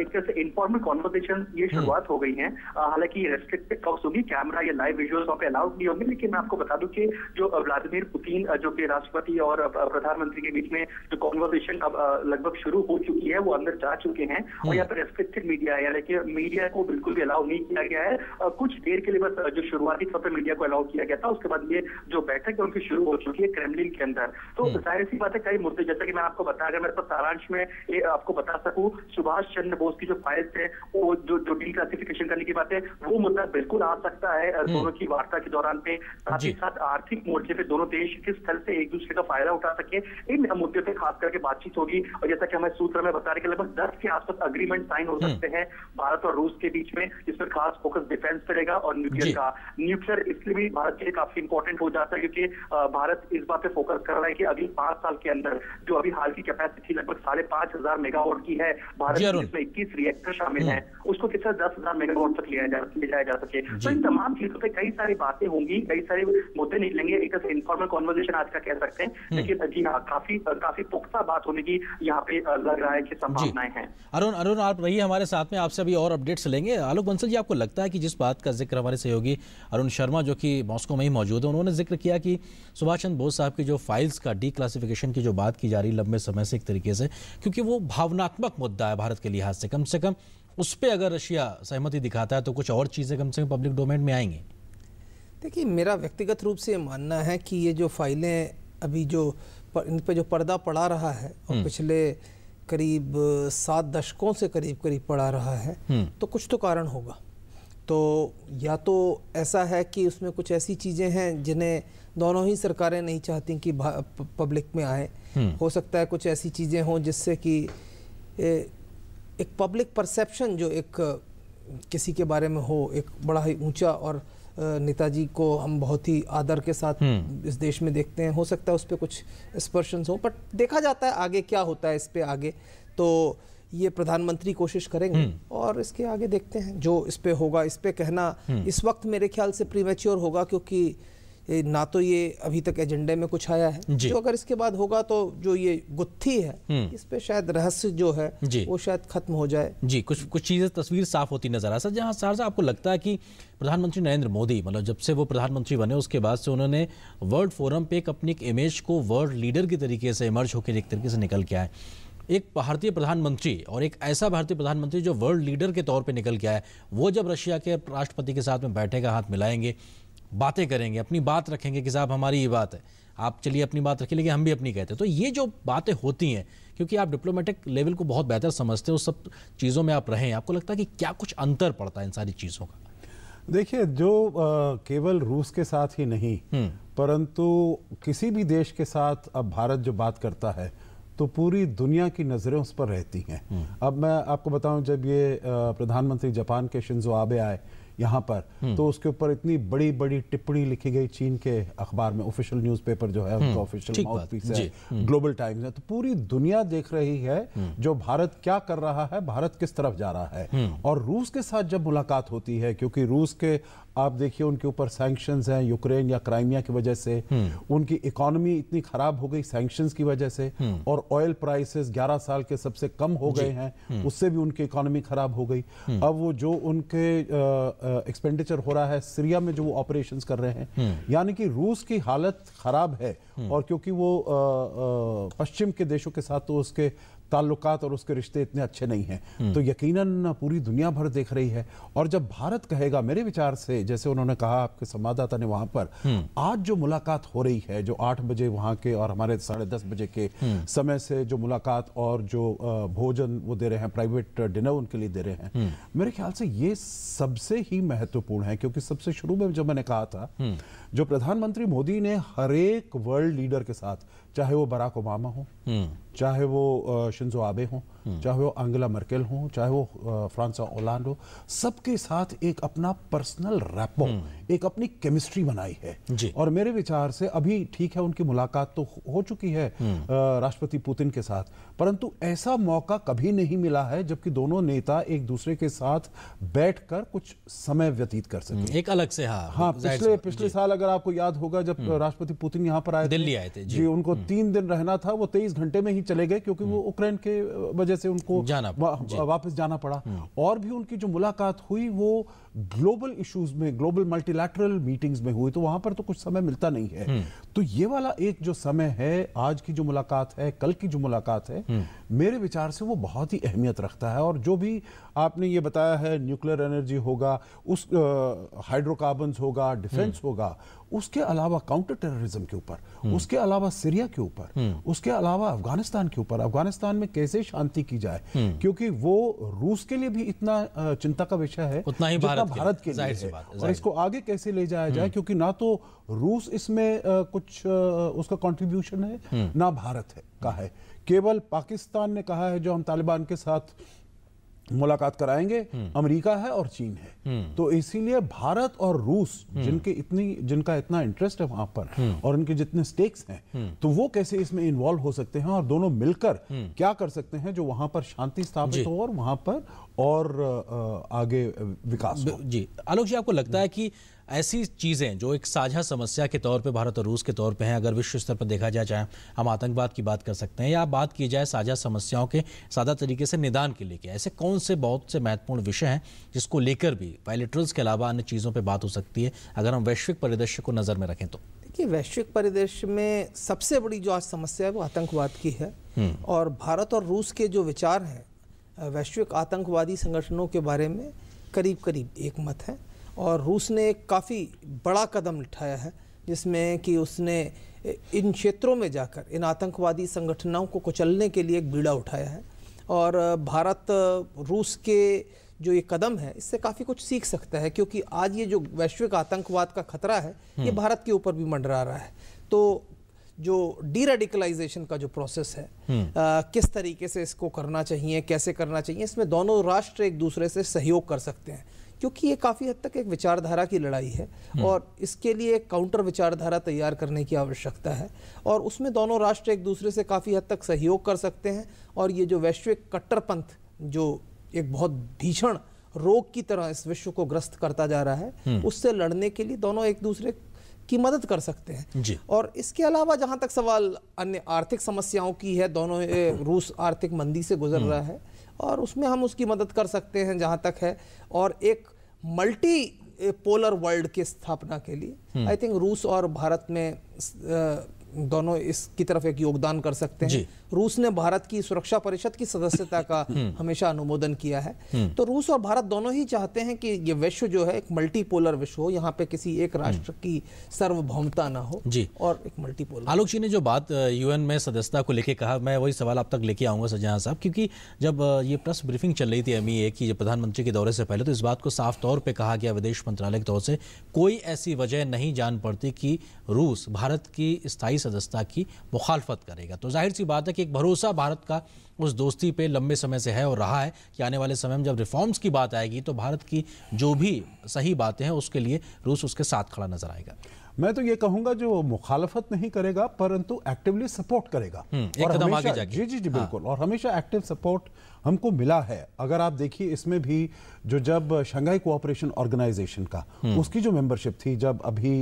एक तरह से इन्फॉर्मल कॉन्वर्सेशन ये हम्म। शुरुआत हो गई है हालांकि रेस्ट्रिक्टेड टॉक्स होगी कैमरा या लाइव विजुअल्स वहाँ पे अलाउड नहीं होंगे लेकिन मैं आपको बता दूं कि जो व्लादिमीर पुतिन जो कि राष्ट्रपति और प्रधानमंत्री के बीच में जो कॉन्वर्सेशन अब लगभग शुरू हो चुकी है वो अंदर जा चुके हैं और हम्म। यहाँ पर रेस्ट्रिक्टेड मीडिया यानी कि मीडिया को बिल्कुल भी अलाउ नहीं किया गया है कुछ देर के लिए बस जो शुरुआती तौर पर मीडिया को अलाउ किया गया था उसके बाद ये जो बैठक है उनकी शुरू हो चुकी है क्रेमलिन के अंदर तो हम्म। जाहिर सी बात है कई मुद्दे जैसा कि मैं आपको बताया अगर मेरे पास सारांश में ये आपको बता सकूं सुभाष चंद्र बोस की जो फाइल्स है वो जो जो डी क्लासिफिकेशन करने की बात है वो मुद्दा बिल्कुल आ सकता है हम्म। दोनों की वार्ता के दौरान पे साथ ही साथ आर्थिक मोर्चे पे दोनों देश किस स्थल से एक दूसरे का फायदा उठा सके इन मुद्दे पे खास करके बातचीत होगी और जैसा कि हमें सूत्र में बता रहे कि लगभग दस के आसपास अग्रीमेंट साइन हो हम्म। सकते हैं भारत और रूस के बीच में पर खास फोकस डिफेंस पड़ेगा रहेगा और न्यूक्लियर का न्यूक्लियर इसलिए भी भारत के लिए काफी इंपॉर्टेंट हो जाता है क्योंकि भारत इस बात पे फोकस कर रहा है कि अगले पांच साल के अंदर जो अभी हाल की कैपेसिटी लगभग साढ़े पांच हजार मेगावाट की है भारत में इक्कीस रिएक्टर शामिल है हम्म। उसको किस तरह दस हजार मेगावाट तक लिया जा ले जाया जा सके तो इन तमाम चीजों पर कई सारी बातें होंगी कई सारे मुद्दे निकलेंगे एक इन्फॉर्मल तो कॉन्वर्जेशन आज का कह सकते हैं हम्म। लेकिन जी हाँ काफी काफी पुख्ता बात होने की यहाँ पे लग रहा है की संभावनाएं हैं अरुण अरुण आप रहिए हमारे साथ में आपसे अभी और अपडेट्स लेंगे आलोक बंसल जी आपको लगता है कि जिस बात का जिक्र हमारे सहयोगी अरुण शर्मा जो कि मॉस्को में ही मौजूद है उन्होंने जिक्र किया कि सुभाष चंद्र बोस साहब की जो फाइल्स का डी क्लासिफिकेशन की जो बात की जा रही काफ़ी लंबे समय से एक तरीके से क्योंकि वो भावनात्मक मुद्दा है भारत के लिहाज से कम से कम उस पर अगर रशिया सहमति दिखाता है तो कुछ और चीज़ें कम से कम पब्लिक डोमेन में आएंगी देखिए मेरा व्यक्तिगत रूप से मानना है कि ये जो फाइलें अभी जो इन पर जो पर्दा पड़ा रहा है और हम्म। पिछले करीब सात दशकों से करीब करीब पड़ा रहा है हम्म। तो कुछ तो कारण होगा तो या तो ऐसा है कि उसमें कुछ ऐसी चीज़ें हैं जिन्हें दोनों ही सरकारें नहीं चाहती कि पब्लिक में आए Hmm. हो सकता है कुछ ऐसी चीज़ें हों जिससे कि एक पब्लिक परसेप्शन जो एक किसी के बारे में हो एक बड़ा ही ऊंचा और नेताजी को हम बहुत ही आदर के साथ hmm. इस देश में देखते हैं हो सकता है उस पर कुछ स्पर्शन हो बट देखा जाता है आगे क्या होता है इस पर आगे तो ये प्रधानमंत्री कोशिश करेंगे hmm. और इसके आगे देखते हैं जो इस पर होगा इस पर कहना इस वक्त मेरे ख्याल से प्रीमेच्योर होगा क्योंकि ना तो ये अभी तक एजेंडे में कुछ आया है जो अगर इसके बाद होगा तो जो ये गुत्थी है हम्म। इस पे शायद रहस्य जो है वो शायद खत्म हो जाए जी कुछ कुछ चीजें तस्वीर साफ होती नजर आ सर जहाँ सहरसा आपको लगता है कि प्रधानमंत्री नरेंद्र मोदी मतलब जब से वो प्रधानमंत्री बने उसके बाद से उन्होंने वर्ल्ड फोरम पे एक अपनी एक इमेज को वर्ल्ड लीडर के तरीके से इमर्ज होकर एक तरीके से निकल के आए एक भारतीय प्रधानमंत्री और एक ऐसा भारतीय प्रधानमंत्री जो वर्ल्ड लीडर के तौर पे निकल के आए वो जब रशिया के राष्ट्रपति के साथ में बैठेगा हाथ मिलाएंगे बातें करेंगे अपनी बात रखेंगे कि साहब हमारी ये बात है आप चलिए अपनी बात रखिए लेकिन हम भी अपनी कहते हैं तो ये जो बातें होती हैं क्योंकि आप डिप्लोमेटिक लेवल को बहुत बेहतर समझते हैं उस सब चीज़ों में आप रहें आपको लगता है कि क्या कुछ अंतर पड़ता है इन सारी चीज़ों का देखिए जो आ, केवल रूस के साथ ही नहीं हम्म। परंतु किसी भी देश के साथ अब भारत जो बात करता है तो पूरी दुनिया की नज़रें उस पर रहती हैं हम्म। अब मैं आपको बताऊं जब ये प्रधानमंत्री जापान के शिंजो आबे आए यहाँ पर हम्म। तो उसके ऊपर इतनी बड़ी बड़ी टिप्पणी लिखी गई चीन के अखबार में ऑफिशियल न्यूज़पेपर जो है उसका हम्म। तो ऑफिशियल है ग्लोबल टाइम्स हम्म। है तो पूरी दुनिया देख रही है जो भारत क्या कर रहा है भारत किस तरफ जा रहा है और रूस के साथ जब मुलाकात होती है क्योंकि रूस के आप देखिए उनके ऊपर सैंक्शंस हैं यूक्रेन या क्राइमिया की वजह से हम्म। उनकी इकोनॉमी इतनी खराब हो गई सैंक्शंस की वजह से हम्म। और ऑयल प्राइसेस 11 साल के सबसे कम हो गए हैं हम्म। उससे भी उनकी इकोनॉमी खराब हो गई अब वो जो उनके एक्सपेंडिचर हो रहा है सीरिया में जो वो ऑपरेशन कर रहे हैं यानी कि रूस की हालत खराब है और क्योंकि वो पश्चिम के देशों के साथ तो उसके ताल्लुक और उसके रिश्ते इतने अच्छे नहीं हैं हम्म। तो यकीनन पूरी दुनिया भर देख रही है और जब भारत कहेगा मेरे विचार से जैसे उन्होंने कहा आपके संवाददाता ने वहां पर हम्म। आज जो मुलाकात हो रही है जो आठ बजे वहां के और हमारे साढ़े दस बजे के हम्म। समय से जो मुलाकात और जो भोजन वो दे रहे हैं प्राइवेट डिनर उनके लिए दे रहे हैं मेरे ख्याल से ये सबसे ही महत्वपूर्ण है क्योंकि सबसे शुरू में जब मैंने कहा था जो प्रधानमंत्री मोदी ने हरेक वर्ल्ड लीडर के साथ चाहे वो बराक ओबामा हो हम्म। चाहे वो शिंजो आबे हों हम्म। चाहे वो अंगला मर्केल हो चाहे वो फ्रांसा ओलांड हो सबके साथ एक अपना पर्सनल रैपो हम्म। एक अपनी केमिस्ट्री बनाई है और मेरे विचार से अभी ठीक है उनकी मुलाकात तो हो चुकी है हम्म। राष्ट्रपति पुतिन के साथ परंतु ऐसा मौका कभी नहीं मिला है जबकि दोनों नेता एक दूसरे के साथ बैठकर कुछ समय व्यतीत कर सके एक अलग से हाँ हाँ पिछले पिछले साल अगर आपको याद होगा जब राष्ट्रपति पुतिन यहाँ पर आए दिल्ली आए थे जी उनको तीन दिन रहना था वो तेईस घंटे में ही चले गए क्योंकि वो उक्रेन के वजह वजह से उनको जाना वा, वापस जाना पड़ा और भी उनकी जो मुलाकात हुई वो ग्लोबल इश्यूज में ग्लोबल मल्टीलैटरल मीटिंग्स में हुई तो वहां पर तो कुछ समय मिलता नहीं है हम्म। तो ये वाला एक जो समय है आज की जो मुलाकात है कल की जो मुलाकात है हम्म। मेरे विचार से वो बहुत ही अहमियत रखता है और जो भी आपने ये बताया है न्यूक्लियर एनर्जी होगा उस हाइड्रोकार्बन होगा डिफेंस हम्म। होगा उसके अलावा काउंटर टेररिज्म के ऊपर हम्म। उसके अलावा सीरिया के ऊपर हम्म। उसके अलावा अफगानिस्तान के ऊपर अफगानिस्तान में कैसे शांति की जाए हम्म। क्योंकि वो रूस के लिए भी इतना चिंता का विषय है उतना ही भारत, भारत के, के लिए है और इसको आगे कैसे ले जाया जाए क्योंकि ना तो रूस इसमें कुछ उसका कॉन्ट्रीब्यूशन है ना भारत है का है केवल पाकिस्तान ने कहा है जो हम तालिबान के साथ मुलाकात कराएंगे अमेरिका है और चीन है तो इसीलिए भारत और रूस जिनके इतनी जिनका इतना इंटरेस्ट है वहां पर और उनके जितने स्टेक्स हैं तो वो कैसे इसमें इन्वॉल्व हो सकते हैं और दोनों मिलकर क्या कर सकते हैं जो वहां पर शांति स्थापित हो और वहां पर और आगे विकास हो। जी आलोक जी आपको लगता है कि ऐसी चीज़ें जो एक साझा समस्या के तौर पे भारत और रूस के तौर पे हैं अगर विश्व स्तर पर देखा जाए चाहे हम आतंकवाद की बात कर सकते हैं या बात की जाए साझा समस्याओं के सादा तरीके से निदान के लिए ऐसे कौन से बहुत से महत्वपूर्ण विषय हैं जिसको लेकर भी बायोलिट्रल्स के अलावा अन्य चीज़ों पर बात हो सकती है अगर हम वैश्विक परिदृश्य को नज़र में रखें तो देखिए वैश्विक परिदृश्य में सबसे बड़ी जो आज समस्या है वो आतंकवाद की है और भारत और रूस के जो विचार हैं वैश्विक आतंकवादी संगठनों के बारे में करीब करीब एक मत है और रूस ने एक काफ़ी बड़ा कदम उठाया है जिसमें कि उसने इन क्षेत्रों में जाकर इन आतंकवादी संगठनों को कुचलने के लिए एक बीड़ा उठाया है और भारत रूस के जो ये कदम है इससे काफ़ी कुछ सीख सकता है क्योंकि आज ये जो वैश्विक आतंकवाद का खतरा है ये हम्म। भारत के ऊपर भी मंडरा रहा है तो जो डी रेडिकलाइजेशन का जो प्रोसेस है आ, हम्म। किस तरीके से इसको करना चाहिए कैसे करना चाहिए इसमें दोनों राष्ट्र एक दूसरे से सहयोग कर सकते हैं क्योंकि ये काफ़ी हद तक एक विचारधारा की लड़ाई है हम्म। और इसके लिए एक काउंटर विचारधारा तैयार करने की आवश्यकता है और उसमें दोनों राष्ट्र एक दूसरे से काफ़ी हद तक सहयोग कर सकते हैं और ये जो वैश्विक कट्टरपंथ जो एक बहुत भीषण रोग की तरह इस विश्व को ग्रस्त करता जा रहा है हम्म। उससे लड़ने के लिए दोनों एक दूसरे की मदद कर सकते हैं जी और इसके अलावा जहाँ तक सवाल अन्य आर्थिक समस्याओं की है दोनों <laughs> रूस आर्थिक मंदी से गुजर हम्म। रहा है और उसमें हम उसकी मदद कर सकते हैं जहाँ तक है और एक मल्टी पोलर वर्ल्ड की स्थापना के लिए हम्म। आई थिंक रूस और भारत में दोनों इसकी तरफ एक योगदान कर सकते हैं रूस ने भारत की सुरक्षा परिषद की सदस्यता का <laughs> हम्म। हमेशा अनुमोदन किया है हम्म। तो रूस और भारत दोनों ही चाहते हैं कि ये विश्व जो है एक मल्टीपोलर विश्व हो यहाँ पे किसी एक हम्म। राष्ट्र की सर्वभौमता ना हो जी और एक मल्टीपोलर आलोक जी ने जो बात यूएन में सदस्यता को लेकर कहा मैं वही सवाल आप तक लेके आऊंगा सजना साहब क्योंकि जब ये प्रेस ब्रीफिंग चल रही थी अमी ए e की प्रधानमंत्री के दौरे से पहले तो इस बात को साफ तौर पर कहा गया विदेश मंत्रालय के तौर से कोई ऐसी वजह नहीं जान पड़ती कि रूस भारत की स्थायी सदस्यता की मुखालफत करेगा तो जाहिर सी बात है कि एक भरोसा भारत का उस दोस्ती पे लंबे समय से है और रहा है कि आने वाले समय में जब रिफॉर्म्स की बात आएगी तो भारत की जो भी सही बातें हैं उसके लिए रूस उसके साथ खड़ा नजर आएगा मैं तो ये कहूंगा जो मुखालफत नहीं करेगा परंतु एक्टिवली सपोर्ट करेगा हम्म, और हमेशा, आगे जी जी जी हाँ। बिल्कुल हाँ। और हमेशा एक्टिव सपोर्ट हमको मिला है अगर आप देखिए इसमें भी जो जब शंघाई कोऑपरेशन ऑर्गेनाइजेशन का हम्म। उसकी जो मेंबरशिप थी जब अभी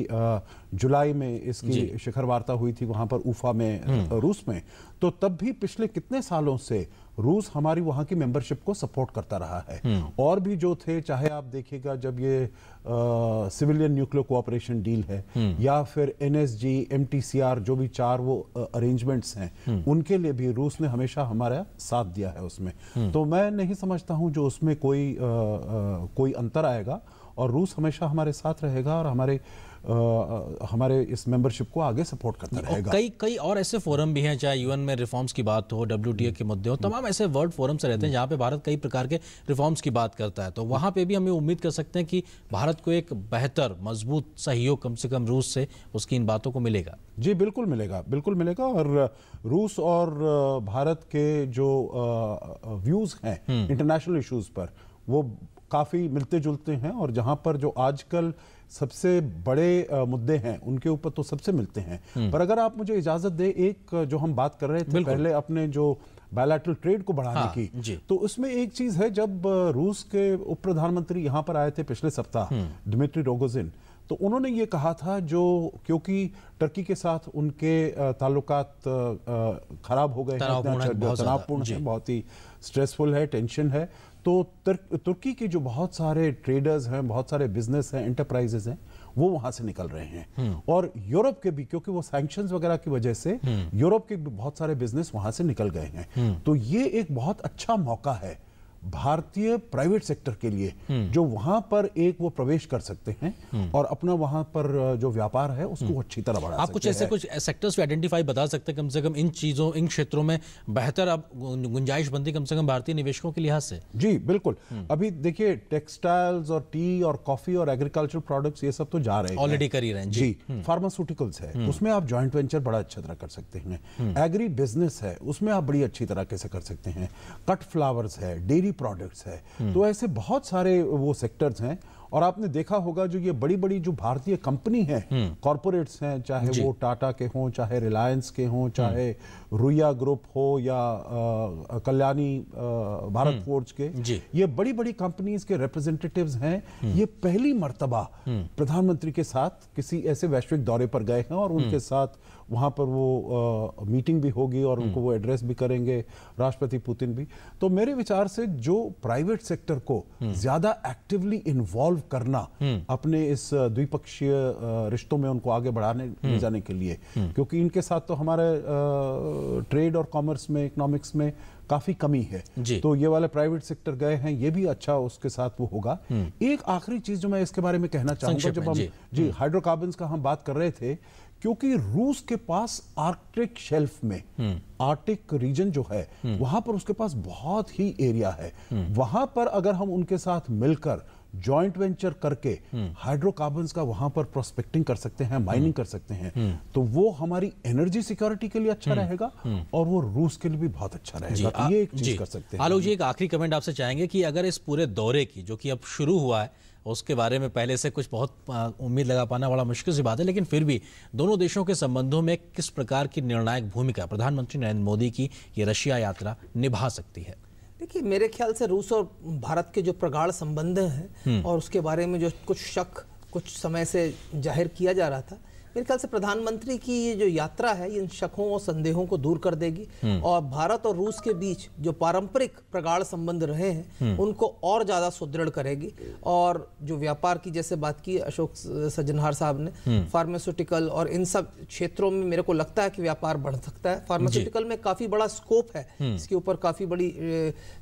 जुलाई में इसकी शिखर वार्ता हुई थी वहां पर उफा में हम्म। रूस में तो तब भी पिछले कितने सालों से रूस हमारी वहां की मेंबरशिप को सपोर्ट करता रहा है हम्म। और भी जो थे चाहे आप देखिएगा जब ये सिविलियन न्यूक्लियर कोऑपरेशन डील है हम्म। या फिर एनएसजी एमटीसीआर जो भी चार वो अरेंजमेंट्स हैं हम्म। उनके लिए भी रूस ने हमेशा हमारा साथ दिया है उसमें तो मैं नहीं समझता हूं जो उसमें कोई आ, आ, कोई अंतर आएगा और रूस हमेशा हमारे साथ रहेगा और हमारे आ, हमारे इस मेंबरशिप को आगे सपोर्ट करता रहेगा कई कई और ऐसे फोरम भी हैं चाहे यूएन में रिफॉर्म्स की बात हो डब्ल्यू के मुद्दे हो तमाम ऐसे वर्ल्ड फोरम से रहते हैं जहाँ पे भारत कई प्रकार के रिफॉर्म्स की बात करता है तो वहाँ पे भी हमें उम्मीद कर सकते हैं कि भारत को एक बेहतर मजबूत सहयोग कम से कम रूस से उसकी इन बातों को मिलेगा जी बिल्कुल मिलेगा बिल्कुल मिलेगा और रूस और भारत के जो व्यूज़ हैं इंटरनेशनल हम्म। इशूज़ पर वो काफ़ी मिलते जुलते हैं और जहाँ पर जो आजकल सबसे बड़े मुद्दे हैं उनके ऊपर तो सबसे मिलते हैं हम्म। पर अगर आप मुझे इजाज़त दें एक जो हम बात कर रहे थे पहले अपने जो बायलैटरल ट्रेड को बढ़ाने हाँ, की तो उसमें एक चीज़ है जब रूस के उप प्रधानमंत्री यहाँ पर आए थे पिछले सप्ताह डिमिट्री हम्म। रोगोजिन तो उन्होंने ये कहा था जो क्योंकि टर्की के साथ उनके ताल्लुक खराब हो गए हैं तनावपूर्ण है बहुत ही स्ट्रेसफुल है टेंशन है तो तुर्की के जो बहुत सारे ट्रेडर्स हैं बहुत सारे बिजनेस हैं इंटरप्राइजेस हैं वो वहां से निकल रहे हैं हम्म। और यूरोप के भी क्योंकि वो सैंक्शंस वगैरह की वजह से हम्म। यूरोप के बहुत सारे बिजनेस वहां से निकल गए हैं हम्म। तो ये एक बहुत अच्छा मौका है भारतीय प्राइवेट सेक्टर के लिए हम्म। जो वहां पर एक वो प्रवेश कर सकते हैं हम्म। और अपना वहां पर जो व्यापार है उसको हम्म। अच्छी तरह बढ़ा आप कुछ ऐसे कुछ सेक्टर्स आइडेंटिफाई बता सकते हैं कम से कम इन चीज़ों इन क्षेत्रों में बेहतर अब गुंजाइश बनती कम से कम भारतीय निवेशकों के लिहाज से जी बिल्कुल अभी देखिए टेक्सटाइल्स और टी और कॉफी और एग्रीकल्चर प्रोडक्ट ये सब तो जा रहे हैं ऑलरेडी कर ही रहे हैं जी फार्मास्यूटिकल्स है उसमें आप ज्वाइंट वेंचर बड़ा अच्छा तरह कर सकते हैं एग्री बिजनेस है उसमें आप बड़ी अच्छी तरह कैसे कर सकते हैं कट फ्लावर्स है डेयरी प्रोडक्ट्स है तो ऐसे बहुत सारे वो सेक्टर्स हैं और आपने देखा होगा जो ये बड़ी बड़ी जो भारतीय कंपनी है कॉरपोरेट्स हैं चाहे वो टाटा के हों चाहे रिलायंस के हों चाहे रुया ग्रुप हो या कल्याणी भारत फोर्ज हम्म। के ये बड़ी बड़ी कंपनीज के रिप्रेजेंटेटिव्स हैं हम्म। ये पहली मरतबा हम्म। प्रधानमंत्री के साथ किसी ऐसे वैश्विक दौरे पर गए हैं और उनके साथ वहाँ पर वो आ, मीटिंग भी होगी और उनको वो एड्रेस भी करेंगे राष्ट्रपति पुतिन भी तो मेरे विचार से जो प्राइवेट सेक्टर को ज़्यादा एक्टिवली इन्वॉल्व करना अपने इस द्विपक्षीय रिश्तों में उनको आगे बढ़ाने ले जाने के लिए क्योंकि इनके साथ तो हमारे ट्रेड और कॉमर्स में इकोनॉमिक्स में काफ़ी कमी है तो ये वाले प्राइवेट सेक्टर गए हैं ये भी अच्छा उसके साथ वो होगा हम्म। एक आखिरी चीज़ जो मैं इसके बारे में कहना चाहूंगा जब हम जी हाइड्रोकार्बन हम्म। का हम बात कर रहे थे क्योंकि रूस के पास आर्कटिक शेल्फ में हम्म। आर्कटिक रीजन जो है हम्म। वहां पर उसके पास बहुत ही एरिया है हम्म। वहां पर अगर हम उनके साथ मिलकर जॉइंट वेंचर करके हाइड्रोकार्बन का वहां पर प्रोस्पेक्टिंग कर सकते हैं माइनिंग कर सकते हैं तो वो हमारी एनर्जी सिक्योरिटी के लिए अच्छा रहेगा और वो रूस के लिए भी बहुत अच्छा रहेगा तो ये एक चीज कर सकते हैं आलोक जी एक आखिरी कमेंट आपसे चाहेंगे कि अगर इस पूरे दौरे की जो कि अब शुरू हुआ है उसके बारे में पहले से कुछ बहुत उम्मीद लगा पाना बड़ा मुश्किल सी बात है लेकिन फिर भी दोनों देशों के संबंधों में किस प्रकार की निर्णायक भूमिका प्रधानमंत्री नरेंद्र मोदी की ये रशिया यात्रा निभा सकती है देखिए मेरे ख्याल से रूस और भारत के जो प्रगाढ़ संबंध हैं हम्म। और उसके बारे में जो कुछ शक कुछ समय से जाहिर किया जा रहा था मेरे ख्याल से प्रधानमंत्री की ये जो यात्रा है इन शकों और संदेहों को दूर कर देगी हम्म। और भारत और रूस के बीच जो पारंपरिक प्रगाढ़ संबंध रहे हैं हम्म। उनको और ज़्यादा सुदृढ़ करेगी और जो व्यापार की जैसे बात की अशोक सज्जनहार साहब ने फार्मास्यूटिकल हम्म। और इन सब क्षेत्रों में मेरे को लगता है कि व्यापार बढ़ सकता है फार्मास्यूटिकल में काफ़ी बड़ा स्कोप है इसके ऊपर काफ़ी बड़ी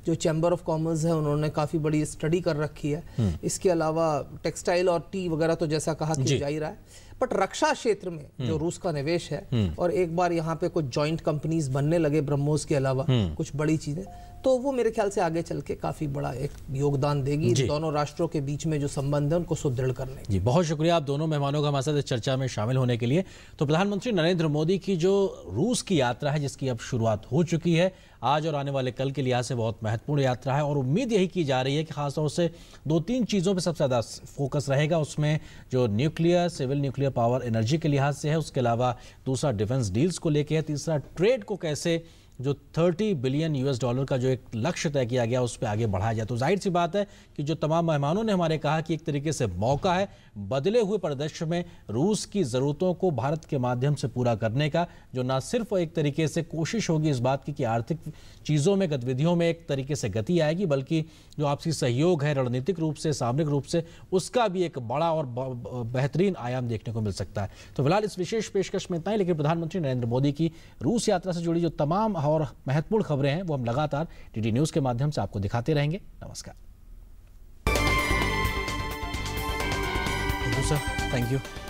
जो चैम्बर ऑफ कॉमर्स है उन्होंने काफ़ी बड़ी स्टडी कर रखी है इसके अलावा टेक्सटाइल और टी वगैरह तो जैसा कहा कि जा ही रहा है बट रक्षा क्षेत्र में हम्म। जो रूस का निवेश है हम्म। और एक बार यहाँ पे कुछ ज्वाइंट कंपनीज बनने लगे ब्रह्मोस के अलावा हम्म। कुछ बड़ी चीजें तो वो मेरे ख्याल से आगे चल के काफी बड़ा एक योगदान देगी दोनों राष्ट्रों के बीच में जो संबंध है उनको सुदृढ़ करने जी बहुत शुक्रिया आप दोनों मेहमानों का हमारे साथ इस चर्चा में शामिल होने के लिए तो प्रधानमंत्री नरेंद्र मोदी की जो रूस की यात्रा है जिसकी अब शुरुआत हो चुकी है आज और आने वाले कल के लिहाज से बहुत महत्वपूर्ण यात्रा है और उम्मीद यही की जा रही है कि खासतौर से दो तीन चीज़ों पर सबसे ज़्यादा फोकस रहेगा उसमें जो nuclear civil nuclear power energy के लिहाज से है उसके अलावा दूसरा डिफेंस डील्स को लेकर है तीसरा ट्रेड को कैसे जो 30 बिलियन यूएस डॉलर का जो एक लक्ष्य तय किया गया उस पर आगे बढ़ाया जाए तो जाहिर सी बात है कि जो तमाम मेहमानों ने हमारे कहा कि एक तरीके से मौका है बदले हुए परिदृश्य में रूस की ज़रूरतों को भारत के माध्यम से पूरा करने का जो ना सिर्फ एक तरीके से कोशिश होगी इस बात की कि आर्थिक चीज़ों में गतिविधियों में एक तरीके से गति आएगी बल्कि जो आपसी सहयोग है रणनीतिक रूप से सामरिक रूप से उसका भी एक बड़ा और बेहतरीन आयाम देखने को मिल सकता है तो फिलहाल इस विशेष पेशकश में इतना ही लेकिन प्रधानमंत्री नरेंद्र मोदी की रूस यात्रा से जुड़ी जो तमाम और महत्वपूर्ण खबरें हैं वो हम लगातार डीडी न्यूज़ के माध्यम से आपको दिखाते रहेंगे नमस्कार थैंक यू